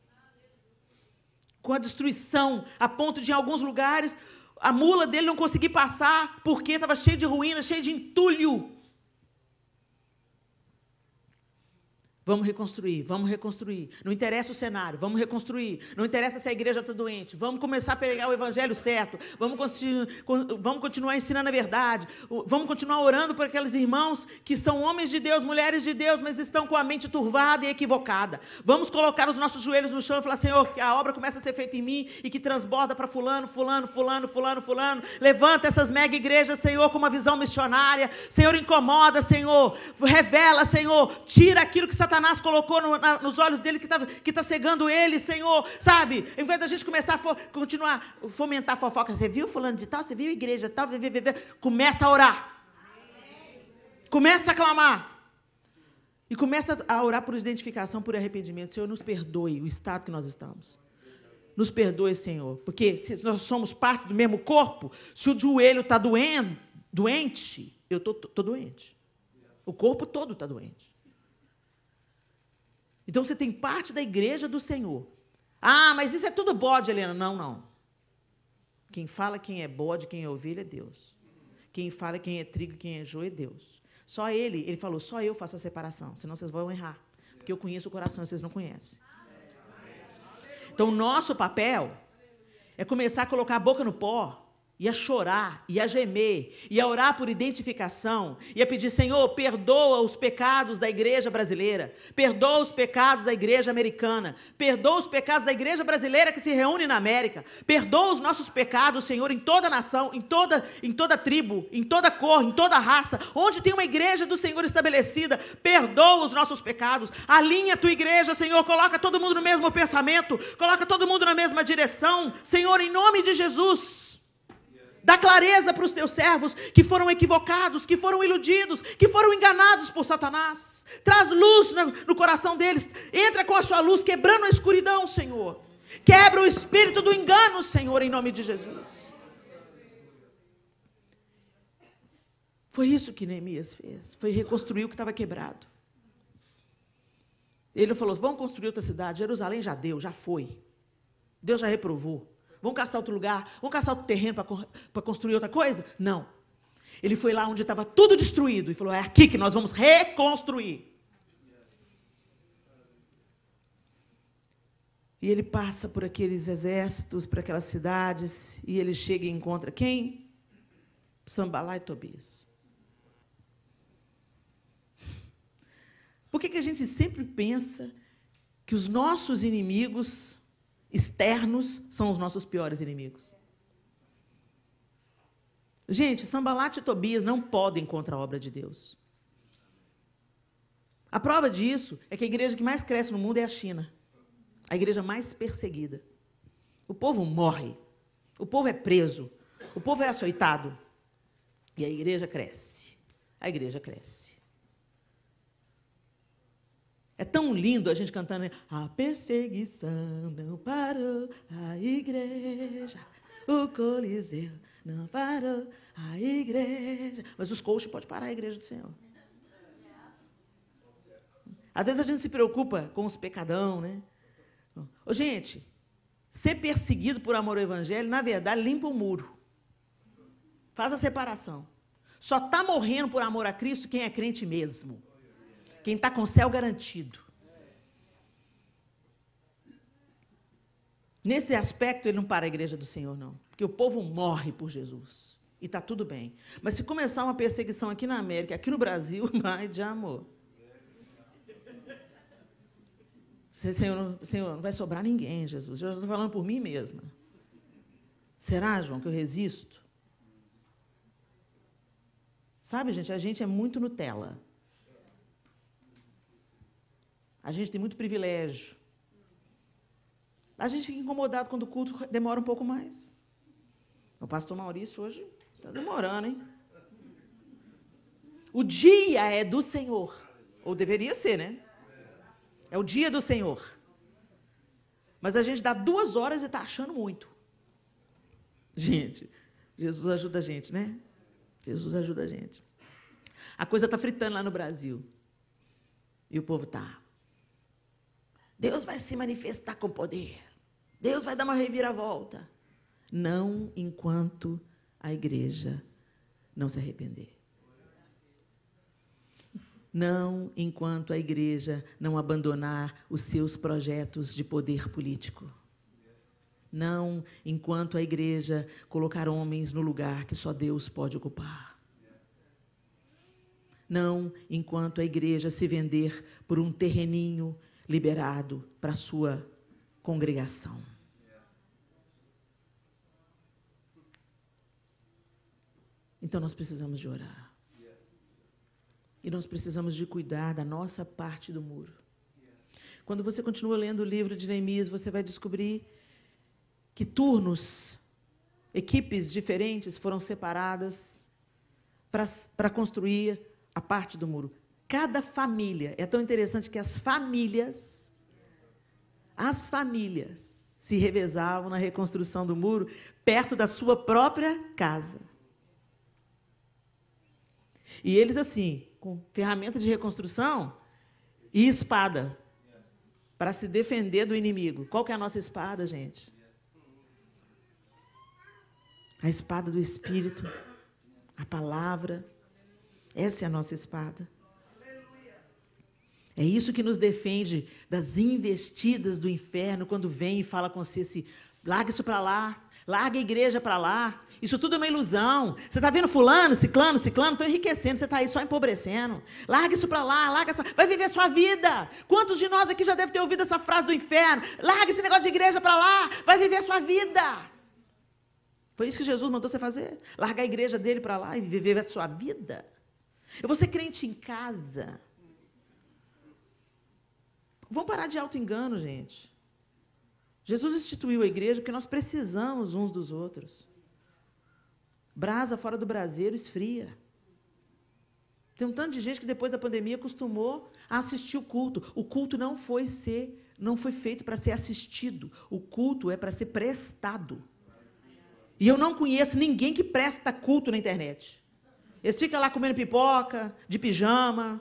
Com a destruição, a ponto de em alguns lugares a mula dele não conseguir passar porque estava cheia de ruínas, cheia de entulho. Vamos reconstruir, vamos reconstruir. Não interessa o cenário, vamos reconstruir. Não interessa se a igreja está doente. Vamos começar a pegar o evangelho certo. Vamos, vamos continuar ensinando a verdade. Vamos continuar orando por aqueles irmãos que são homens de Deus, mulheres de Deus, mas estão com a mente turvada e equivocada. Vamos colocar os nossos joelhos no chão e falar: Senhor, que a obra começa a ser feita em mim e que transborda para Fulano, Fulano, Fulano, Fulano, Fulano. Levanta essas mega igrejas, Senhor, com uma visão missionária. Senhor, incomoda, Senhor. Revela, Senhor. Tira aquilo que Satanás Satanás colocou no, na, nos olhos dele que está que tá cegando ele, Senhor, sabe? Em vez da gente começar a fo, continuar fomentar a fofoca, você viu fulano de tal, você viu igreja tal, vê, vê, vê, começa a orar. Começa a clamar. E começa a orar por identificação, por arrependimento. Senhor, nos perdoe o estado que nós estamos. Nos perdoe, Senhor, porque se nós somos parte do mesmo corpo, se o joelho está doendo, doente, eu estou tô doente. O corpo todo está doente. Então você tem parte da igreja do Senhor. Ah, mas isso é tudo bode, Helena. Não, não. Quem fala quem é bode, quem é ovelha é Deus. Quem fala quem é trigo, quem é joio é Deus. Só ele, ele falou, só eu faço a separação, senão vocês vão errar. Porque eu conheço o coração e vocês não conhecem. Então, nosso papel é começar a colocar a boca no pó e a chorar, e a gemer, e a orar por identificação, e a pedir: Senhor, perdoa os pecados da igreja brasileira, perdoa os pecados da igreja americana, perdoa os pecados da igreja brasileira que se reúne na América, perdoa os nossos pecados, Senhor, em toda nação, em toda, em toda tribo, em toda cor, em toda raça, onde tem uma igreja do Senhor estabelecida, perdoa os nossos pecados, alinha a tua igreja, Senhor, coloca todo mundo no mesmo pensamento, coloca todo mundo na mesma direção, Senhor, em nome de Jesus. Dá clareza para os teus servos que foram equivocados, que foram iludidos, que foram enganados por Satanás. Traz luz no coração deles. Entra com a sua luz, quebrando a escuridão, Senhor. Quebra o espírito do engano, Senhor, em nome de Jesus. Foi isso que Neemias fez. Foi reconstruir o que estava quebrado. Ele falou: vamos construir outra cidade. Jerusalém já deu, já foi. Deus já reprovou. Vamos caçar outro lugar? Vamos caçar outro terreno para construir outra coisa? Não. Ele foi lá onde estava tudo destruído e falou: é aqui que nós vamos reconstruir. E ele passa por aqueles exércitos, por aquelas cidades, e ele chega e encontra quem? Sambalá e Tobias. Por que, que a gente sempre pensa que os nossos inimigos externos são os nossos piores inimigos. Gente, Sambalat e Tobias não podem contra a obra de Deus. A prova disso é que a igreja que mais cresce no mundo é a China. A igreja mais perseguida. O povo morre. O povo é preso. O povo é açoitado. E a igreja cresce. A igreja cresce. É tão lindo a gente cantando. A perseguição não parou, a igreja, o Coliseu não parou, a igreja. Mas os coaches podem parar a igreja do Senhor. Às vezes a gente se preocupa com os pecadão, né? Ô, gente, ser perseguido por amor ao evangelho, na verdade, limpa o muro. Faz a separação. Só está morrendo por amor a Cristo quem é crente mesmo. Quem está com céu garantido. Nesse aspecto, ele não para a igreja do Senhor, não. Porque o povo morre por Jesus. E está tudo bem. Mas se começar uma perseguição aqui na América, aqui no Brasil, vai de amor. Senhor, Senhor, não vai sobrar ninguém, Jesus. Eu estou falando por mim mesma. Será, João, que eu resisto? Sabe, gente, a gente é muito Nutella. A gente tem muito privilégio. A gente fica incomodado quando o culto demora um pouco mais. O pastor Maurício hoje está demorando, hein? O dia é do Senhor. Ou deveria ser, né? É o dia do Senhor. Mas a gente dá duas horas e está achando muito. Gente, Jesus ajuda a gente, né? Jesus ajuda a gente. A coisa está fritando lá no Brasil. E o povo está. Deus vai se manifestar com poder. Deus vai dar uma reviravolta. Não enquanto a igreja não se arrepender. Não enquanto a igreja não abandonar os seus projetos de poder político. Não enquanto a igreja colocar homens no lugar que só Deus pode ocupar. Não enquanto a igreja se vender por um terreninho liberado para a sua congregação. Então nós precisamos de orar. E nós precisamos de cuidar da nossa parte do muro. Quando você continua lendo o livro de Neemias, você vai descobrir que turnos, equipes diferentes foram separadas para construir a parte do muro. Cada família, é tão interessante que as famílias, as famílias se revezavam na reconstrução do muro perto da sua própria casa. E eles, assim, com ferramenta de reconstrução e espada para se defender do inimigo. Qual que é a nossa espada, gente? A espada do Espírito, a palavra. Essa é a nossa espada. É isso que nos defende das investidas do inferno quando vem e fala com você assim, larga isso para lá, larga a igreja para lá, isso tudo é uma ilusão. Você está vendo fulano, ciclano, ciclano, estão enriquecendo, você está aí só empobrecendo. Larga isso para lá, larga essa... vai viver a sua vida. Quantos de nós aqui já devem ter ouvido essa frase do inferno? Larga esse negócio de igreja para lá, vai viver a sua vida. Foi isso que Jesus mandou você fazer? Largar a igreja dele para lá e viver a sua vida? Eu vou ser crente em casa. Vamos parar de auto-engano, gente. Jesus instituiu a igreja porque nós precisamos uns dos outros. Brasa fora do braseiro esfria. Tem um tanto de gente que depois da pandemia acostumou a assistir o culto. O culto não foi ser, não foi feito para ser assistido. O culto é para ser prestado. E eu não conheço ninguém que presta culto na internet. Eles ficam lá comendo pipoca, de pijama,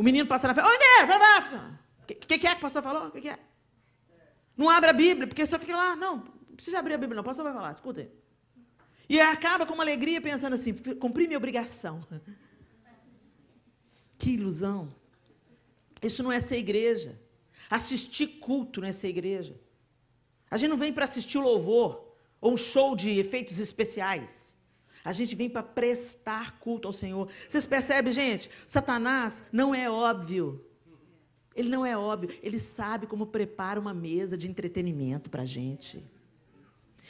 o menino passa na frente, ô Inês, vai lá, O que, que, é que o pastor falou? O que, que, é? Não abre a Bíblia, porque senhor fica lá, não, não precisa abrir a Bíblia não, o pastor vai falar, escuta aí. E acaba com uma alegria pensando assim, cumpri minha obrigação. Que ilusão. Isso não é ser igreja. Assistir culto não é ser igreja. A gente não vem para assistir louvor ou um show de efeitos especiais. A gente vem para prestar culto ao Senhor. Vocês percebem, gente? Satanás não é óbvio. Ele não é óbvio. Ele sabe como prepara uma mesa de entretenimento para a gente.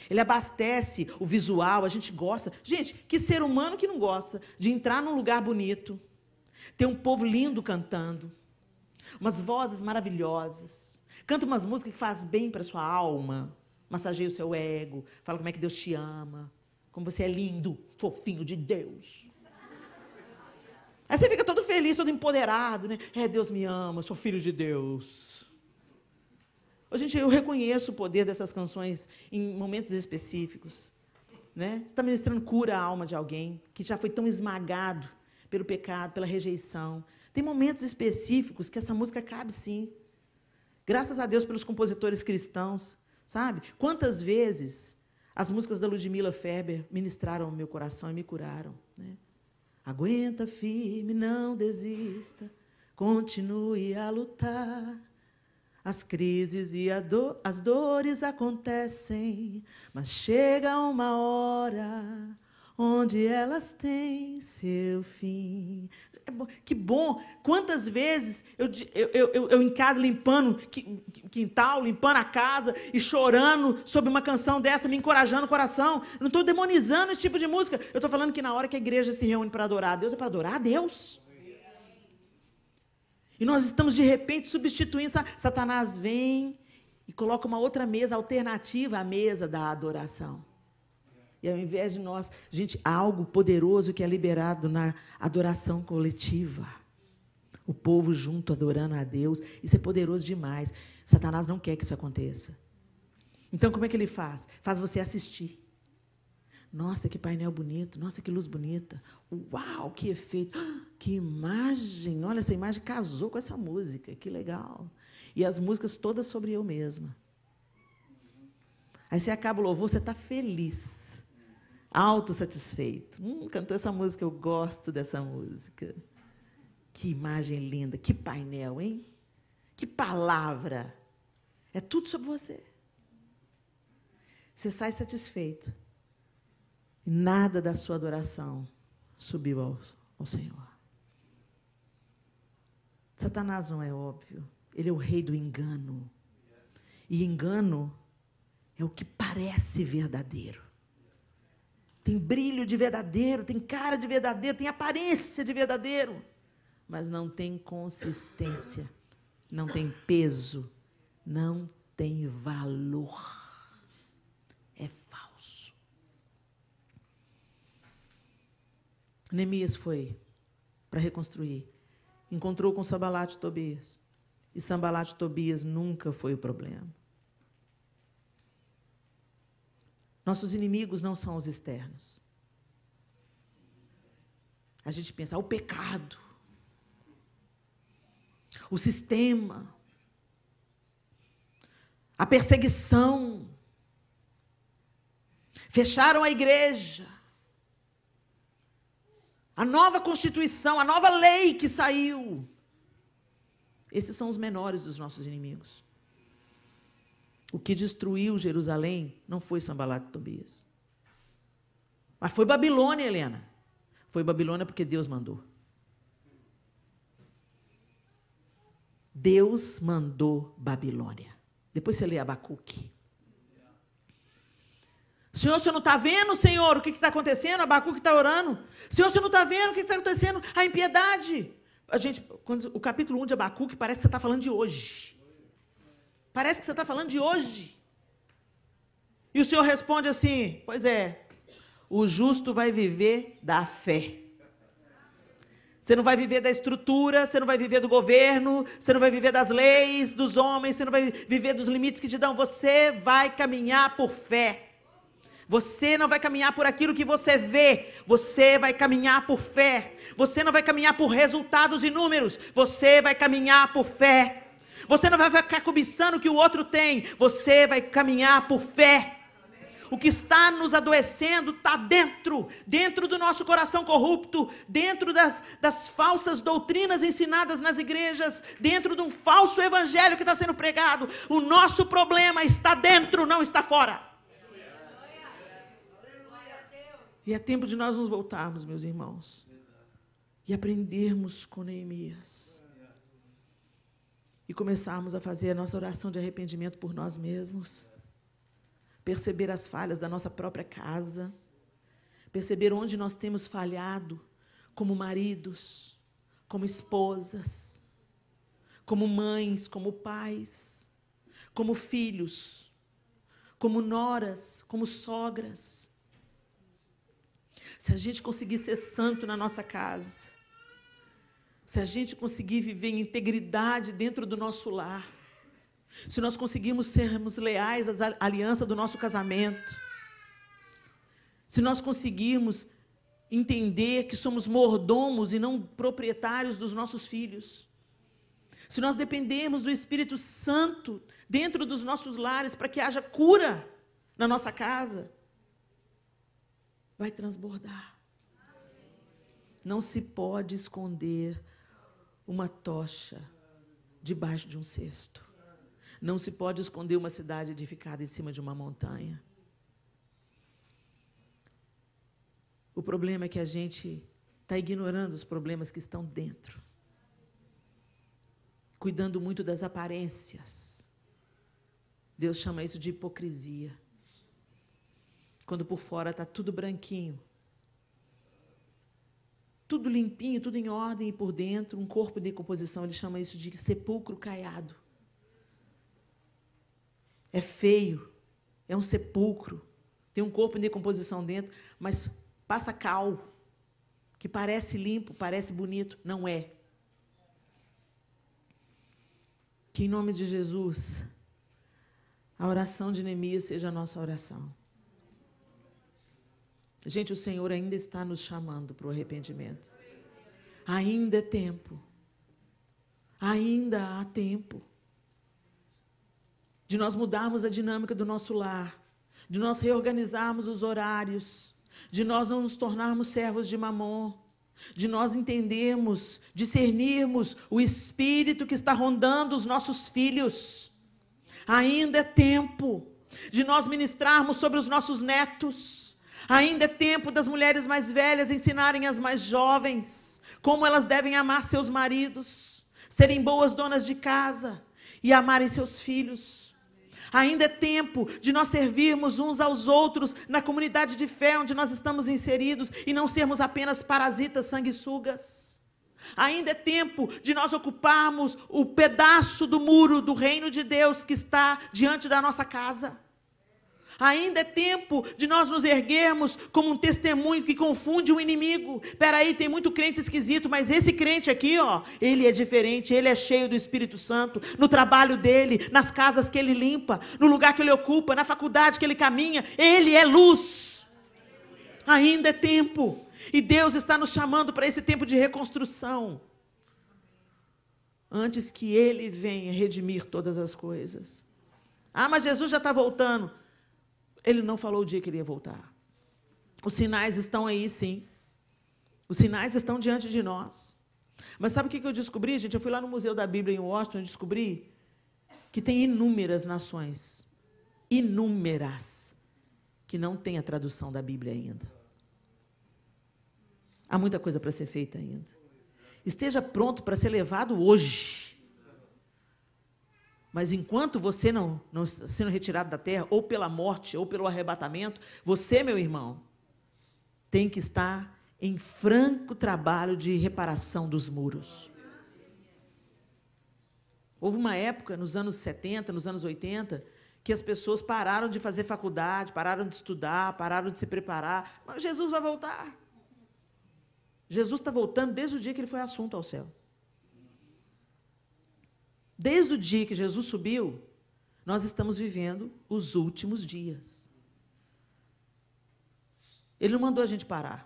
Ele abastece o visual, a gente gosta. Gente, que ser humano que não gosta de entrar num lugar bonito, ter um povo lindo cantando, umas vozes maravilhosas. Canta umas músicas que faz bem para sua alma, massageia o seu ego, fala como é que Deus te ama. Como você é lindo, fofinho de Deus. Aí você fica todo feliz, todo empoderado, né? É, Deus me ama, sou filho de Deus. Oh, gente, eu reconheço o poder dessas canções em momentos específicos. Né? Você está ministrando cura à alma de alguém que já foi tão esmagado pelo pecado, pela rejeição. Tem momentos específicos que essa música cabe sim. Graças a Deus pelos compositores cristãos, sabe? Quantas vezes as músicas da Ludmila Ferber ministraram o meu coração e me curaram. Né? Aguenta firme, não desista, continue a lutar. As crises e do, as dores acontecem, mas chega uma hora onde elas têm seu fim. É que bom. Quantas vezes eu, eu, eu, eu em casa limpando quintal, limpando a casa e chorando sobre uma canção dessa, me encorajando o coração. Eu não estou demonizando esse tipo de música. Eu estou falando que na hora que a igreja se reúne para adorar a Deus, é para adorar a Deus. E nós estamos de repente substituindo. Satanás vem e coloca uma outra mesa alternativa à mesa da adoração. E ao invés de nós, gente, há algo poderoso que é liberado na adoração coletiva. O povo junto adorando a Deus, isso é poderoso demais. Satanás não quer que isso aconteça. Então, como é que ele faz? Faz você assistir. Nossa, que painel bonito, nossa, que luz bonita. Uau, que efeito, ah, que imagem. Olha, essa imagem casou com essa música, que legal. E as músicas todas sobre eu mesma. Aí você acaba o louvor, você está feliz autossatisfeito. Hum, cantou essa música, eu gosto dessa música. Que imagem linda, que painel, hein? Que palavra! É tudo sobre você. Você sai satisfeito. Nada da sua adoração subiu ao, ao Senhor. Satanás não é óbvio. Ele é o rei do engano. E engano é o que parece verdadeiro tem brilho de verdadeiro, tem cara de verdadeiro, tem aparência de verdadeiro, mas não tem consistência, não tem peso, não tem valor. É falso. Neemias foi para reconstruir. Encontrou com Sambalate Tobias. E Sambalate Tobias nunca foi o problema. Nossos inimigos não são os externos. A gente pensa, ah, o pecado, o sistema, a perseguição. Fecharam a igreja. A nova Constituição, a nova lei que saiu. Esses são os menores dos nossos inimigos. O que destruiu Jerusalém não foi Sambalat e Tobias. Mas foi Babilônia, Helena. Foi Babilônia porque Deus mandou. Deus mandou Babilônia. Depois você lê Abacuque. Senhor, você não está vendo, Senhor, o que está acontecendo? Abacuque está orando. Senhor, você não está vendo o que está acontecendo? A impiedade. A gente, quando, o capítulo 1 de Abacuque parece que você está falando de hoje. Parece que você está falando de hoje. E o Senhor responde assim: Pois é, o justo vai viver da fé. Você não vai viver da estrutura, você não vai viver do governo, você não vai viver das leis dos homens, você não vai viver dos limites que te dão. Você vai caminhar por fé. Você não vai caminhar por aquilo que você vê, você vai caminhar por fé. Você não vai caminhar por resultados e números, você vai caminhar por fé. Você não vai ficar cobiçando o que o outro tem. Você vai caminhar por fé. O que está nos adoecendo está dentro, dentro do nosso coração corrupto, dentro das, das falsas doutrinas ensinadas nas igrejas, dentro de um falso evangelho que está sendo pregado. O nosso problema está dentro, não está fora. E é tempo de nós nos voltarmos, meus irmãos, e aprendermos com Neemias e começarmos a fazer a nossa oração de arrependimento por nós mesmos, perceber as falhas da nossa própria casa, perceber onde nós temos falhado como maridos, como esposas, como mães, como pais, como filhos, como noras, como sogras. Se a gente conseguir ser santo na nossa casa, se a gente conseguir viver em integridade dentro do nosso lar, se nós conseguirmos sermos leais às aliança do nosso casamento, se nós conseguirmos entender que somos mordomos e não proprietários dos nossos filhos, se nós dependermos do Espírito Santo dentro dos nossos lares para que haja cura na nossa casa, vai transbordar. Não se pode esconder uma tocha debaixo de um cesto. Não se pode esconder uma cidade edificada em cima de uma montanha. O problema é que a gente está ignorando os problemas que estão dentro, cuidando muito das aparências. Deus chama isso de hipocrisia. Quando por fora está tudo branquinho, tudo limpinho, tudo em ordem e por dentro, um corpo em decomposição. Ele chama isso de sepulcro caiado. É feio, é um sepulcro. Tem um corpo em decomposição dentro, mas passa cal, que parece limpo, parece bonito, não é. Que em nome de Jesus, a oração de Neemias seja a nossa oração. Gente, o Senhor ainda está nos chamando para o arrependimento. Ainda é tempo. Ainda há tempo de nós mudarmos a dinâmica do nosso lar, de nós reorganizarmos os horários, de nós não nos tornarmos servos de mamon, de nós entendermos, discernirmos o espírito que está rondando os nossos filhos. Ainda é tempo de nós ministrarmos sobre os nossos netos Ainda é tempo das mulheres mais velhas ensinarem as mais jovens como elas devem amar seus maridos, serem boas donas de casa e amarem seus filhos. Ainda é tempo de nós servirmos uns aos outros na comunidade de fé onde nós estamos inseridos e não sermos apenas parasitas sanguessugas. Ainda é tempo de nós ocuparmos o pedaço do muro do reino de Deus que está diante da nossa casa. Ainda é tempo de nós nos erguermos como um testemunho que confunde o inimigo. Peraí, tem muito crente esquisito, mas esse crente aqui, ó, ele é diferente, ele é cheio do Espírito Santo, no trabalho dele, nas casas que ele limpa, no lugar que ele ocupa, na faculdade que ele caminha, ele é luz. Ainda é tempo. E Deus está nos chamando para esse tempo de reconstrução. Antes que ele venha redimir todas as coisas. Ah, mas Jesus já está voltando. Ele não falou o dia que iria voltar. Os sinais estão aí, sim. Os sinais estão diante de nós. Mas sabe o que eu descobri, gente? Eu fui lá no Museu da Bíblia em Washington e descobri que tem inúmeras nações, inúmeras, que não têm a tradução da Bíblia ainda. Há muita coisa para ser feita ainda. Esteja pronto para ser levado hoje mas enquanto você não, não está sendo retirado da terra, ou pela morte, ou pelo arrebatamento, você, meu irmão, tem que estar em franco trabalho de reparação dos muros. Houve uma época, nos anos 70, nos anos 80, que as pessoas pararam de fazer faculdade, pararam de estudar, pararam de se preparar. Mas Jesus vai voltar. Jesus está voltando desde o dia que ele foi assunto ao céu. Desde o dia que Jesus subiu, nós estamos vivendo os últimos dias. Ele não mandou a gente parar.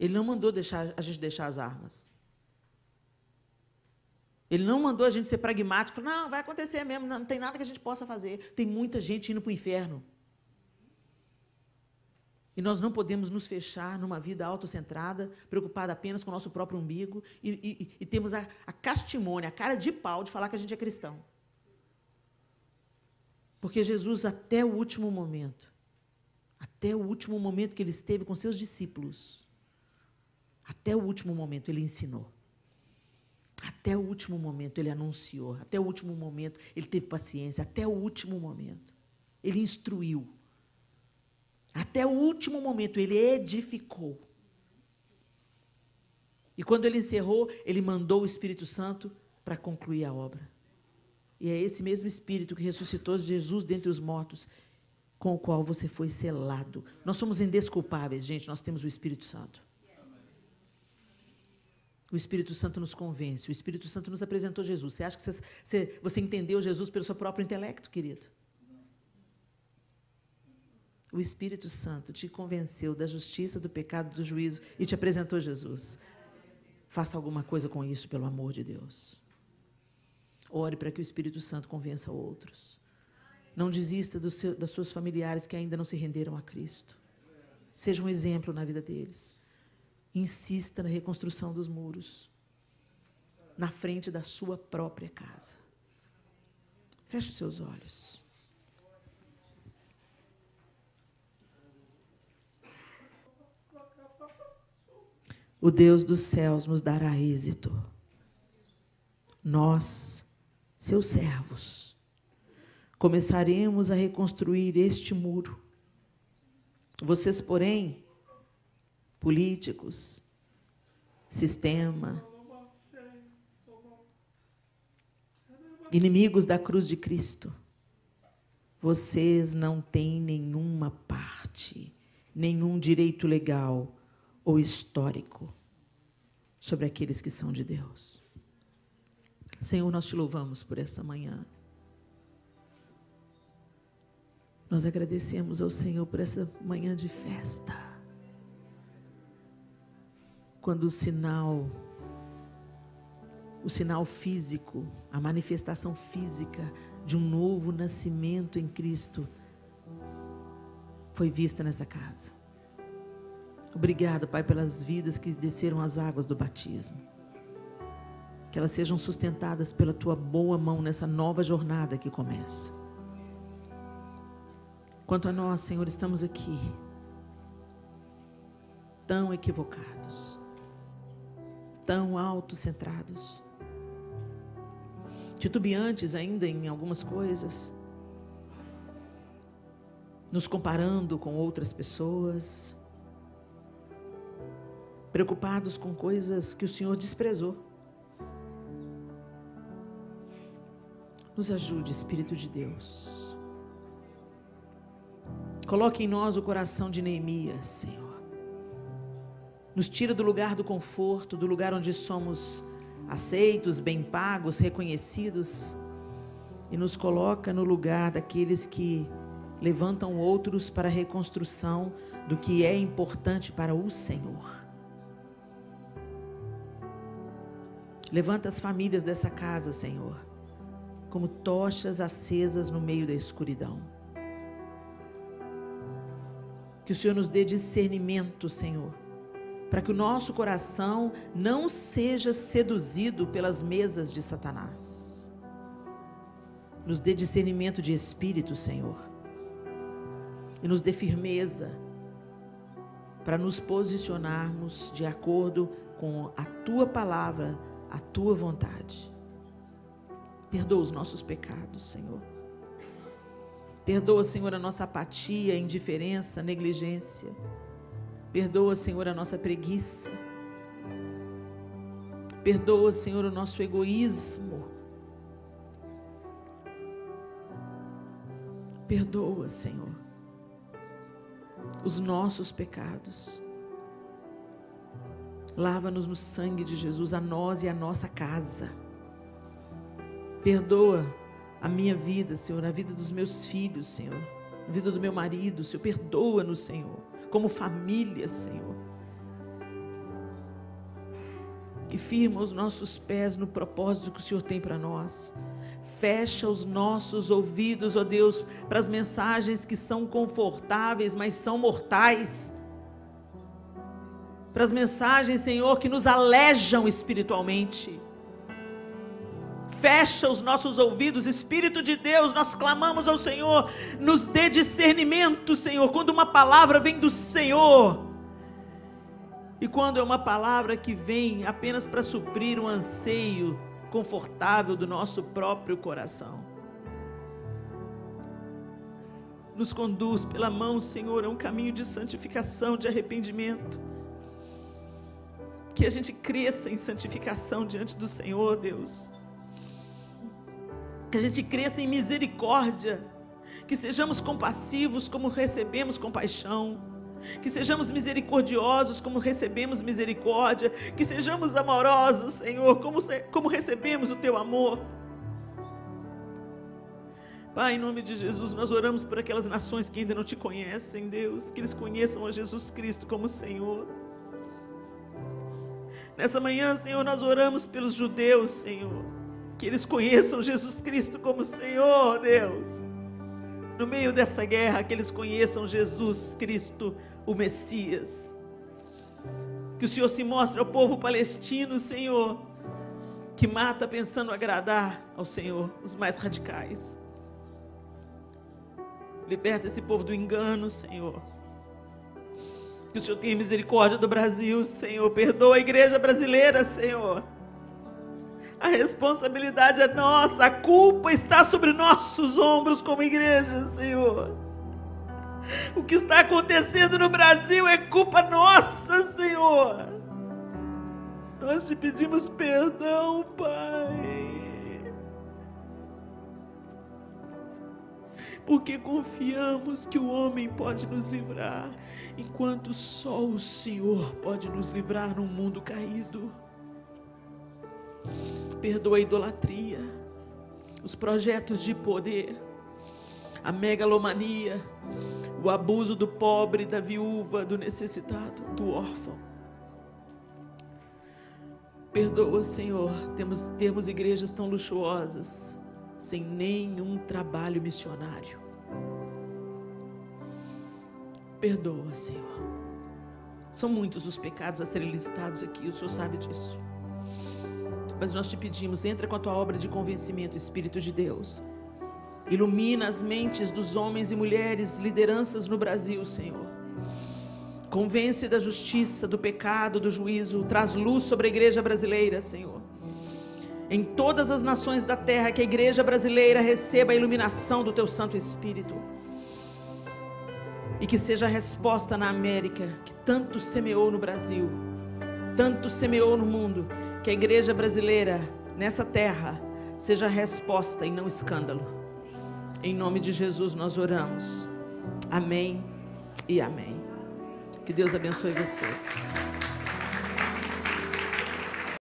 Ele não mandou deixar, a gente deixar as armas. Ele não mandou a gente ser pragmático. Não, vai acontecer mesmo, não, não tem nada que a gente possa fazer. Tem muita gente indo para o inferno. E nós não podemos nos fechar numa vida autocentrada, preocupada apenas com o nosso próprio umbigo, e, e, e temos a, a castimônia, a cara de pau de falar que a gente é cristão. Porque Jesus, até o último momento, até o último momento que ele esteve com seus discípulos, até o último momento ele ensinou. Até o último momento ele anunciou, até o último momento ele teve paciência, até o último momento ele instruiu. Até o último momento, ele edificou. E quando ele encerrou, ele mandou o Espírito Santo para concluir a obra. E é esse mesmo Espírito que ressuscitou Jesus dentre os mortos, com o qual você foi selado. Nós somos indesculpáveis, gente, nós temos o Espírito Santo. O Espírito Santo nos convence, o Espírito Santo nos apresentou Jesus. Você acha que você, você entendeu Jesus pelo seu próprio intelecto, querido? o Espírito Santo te convenceu da justiça, do pecado, do juízo e te apresentou Jesus. Faça alguma coisa com isso, pelo amor de Deus. Ore para que o Espírito Santo convença outros. Não desista seu, das suas familiares que ainda não se renderam a Cristo. Seja um exemplo na vida deles. Insista na reconstrução dos muros, na frente da sua própria casa. Feche os seus olhos. o Deus dos céus nos dará êxito. Nós, seus servos, começaremos a reconstruir este muro. Vocês, porém, políticos, sistema, inimigos da cruz de Cristo, vocês não têm nenhuma parte, nenhum direito legal ou histórico sobre aqueles que são de Deus. Senhor, nós te louvamos por essa manhã. Nós agradecemos ao Senhor por essa manhã de festa. Quando o sinal, o sinal físico, a manifestação física de um novo nascimento em Cristo foi vista nessa casa. Obrigada, Pai, pelas vidas que desceram as águas do batismo. Que elas sejam sustentadas pela tua boa mão nessa nova jornada que começa. Quanto a nós, Senhor, estamos aqui tão equivocados, tão autocentrados, titubeantes ainda em algumas coisas, nos comparando com outras pessoas preocupados com coisas que o Senhor desprezou. Nos ajude, Espírito de Deus. Coloque em nós o coração de Neemias, Senhor. Nos tira do lugar do conforto, do lugar onde somos aceitos, bem pagos, reconhecidos, e nos coloca no lugar daqueles que levantam outros para a reconstrução do que é importante para o Senhor. Levanta as famílias dessa casa, Senhor, como tochas acesas no meio da escuridão. Que o Senhor nos dê discernimento, Senhor, para que o nosso coração não seja seduzido pelas mesas de Satanás. Nos dê discernimento de espírito, Senhor, e nos dê firmeza para nos posicionarmos de acordo com a tua palavra a tua vontade. Perdoa os nossos pecados, Senhor. Perdoa, Senhor, a nossa apatia, indiferença, negligência. Perdoa, Senhor, a nossa preguiça. Perdoa, Senhor, o nosso egoísmo. Perdoa, Senhor, os nossos pecados. Lava-nos no sangue de Jesus, a nós e a nossa casa. Perdoa a minha vida, Senhor, a vida dos meus filhos, Senhor, a vida do meu marido, Senhor. Perdoa-nos, Senhor, como família, Senhor. E firma os nossos pés no propósito que o Senhor tem para nós. Fecha os nossos ouvidos, ó Deus, para as mensagens que são confortáveis, mas são mortais para as mensagens, Senhor, que nos alejam espiritualmente. Fecha os nossos ouvidos, Espírito de Deus, nós clamamos ao Senhor, nos dê discernimento, Senhor, quando uma palavra vem do Senhor. E quando é uma palavra que vem apenas para suprir um anseio confortável do nosso próprio coração. Nos conduz pela mão, Senhor, a é um caminho de santificação, de arrependimento que a gente cresça em santificação diante do Senhor, Deus. Que a gente cresça em misericórdia. Que sejamos compassivos como recebemos compaixão. Que sejamos misericordiosos como recebemos misericórdia. Que sejamos amorosos, Senhor, como, como recebemos o teu amor. Pai, em nome de Jesus, nós oramos por aquelas nações que ainda não te conhecem, Deus, que eles conheçam a Jesus Cristo como Senhor. Nessa manhã, Senhor, nós oramos pelos judeus, Senhor, que eles conheçam Jesus Cristo como Senhor, Deus. No meio dessa guerra, que eles conheçam Jesus Cristo, o Messias. Que o Senhor se mostre ao povo palestino, Senhor, que mata pensando agradar ao Senhor, os mais radicais. Liberta esse povo do engano, Senhor. Que o Senhor tenha misericórdia do Brasil, Senhor. Perdoa a igreja brasileira, Senhor. A responsabilidade é nossa, a culpa está sobre nossos ombros como igreja, Senhor. O que está acontecendo no Brasil é culpa nossa, Senhor. Nós te pedimos perdão, Pai. porque confiamos que o homem pode nos livrar, enquanto só o Senhor pode nos livrar num mundo caído. Perdoa a idolatria, os projetos de poder, a megalomania, o abuso do pobre, da viúva, do necessitado, do órfão. Perdoa, Senhor, temos termos igrejas tão luxuosas, sem nenhum trabalho missionário. Perdoa, Senhor. São muitos os pecados a serem listados aqui, o Senhor sabe disso. Mas nós te pedimos, entra com a tua obra de convencimento, Espírito de Deus. Ilumina as mentes dos homens e mulheres, lideranças no Brasil, Senhor. Convence da justiça, do pecado, do juízo. Traz luz sobre a igreja brasileira, Senhor. Em todas as nações da terra, que a igreja brasileira receba a iluminação do teu Santo Espírito e que seja a resposta na América, que tanto semeou no Brasil, tanto semeou no mundo, que a igreja brasileira nessa terra seja a resposta e não escândalo. Em nome de Jesus nós oramos. Amém e amém. Que Deus abençoe vocês.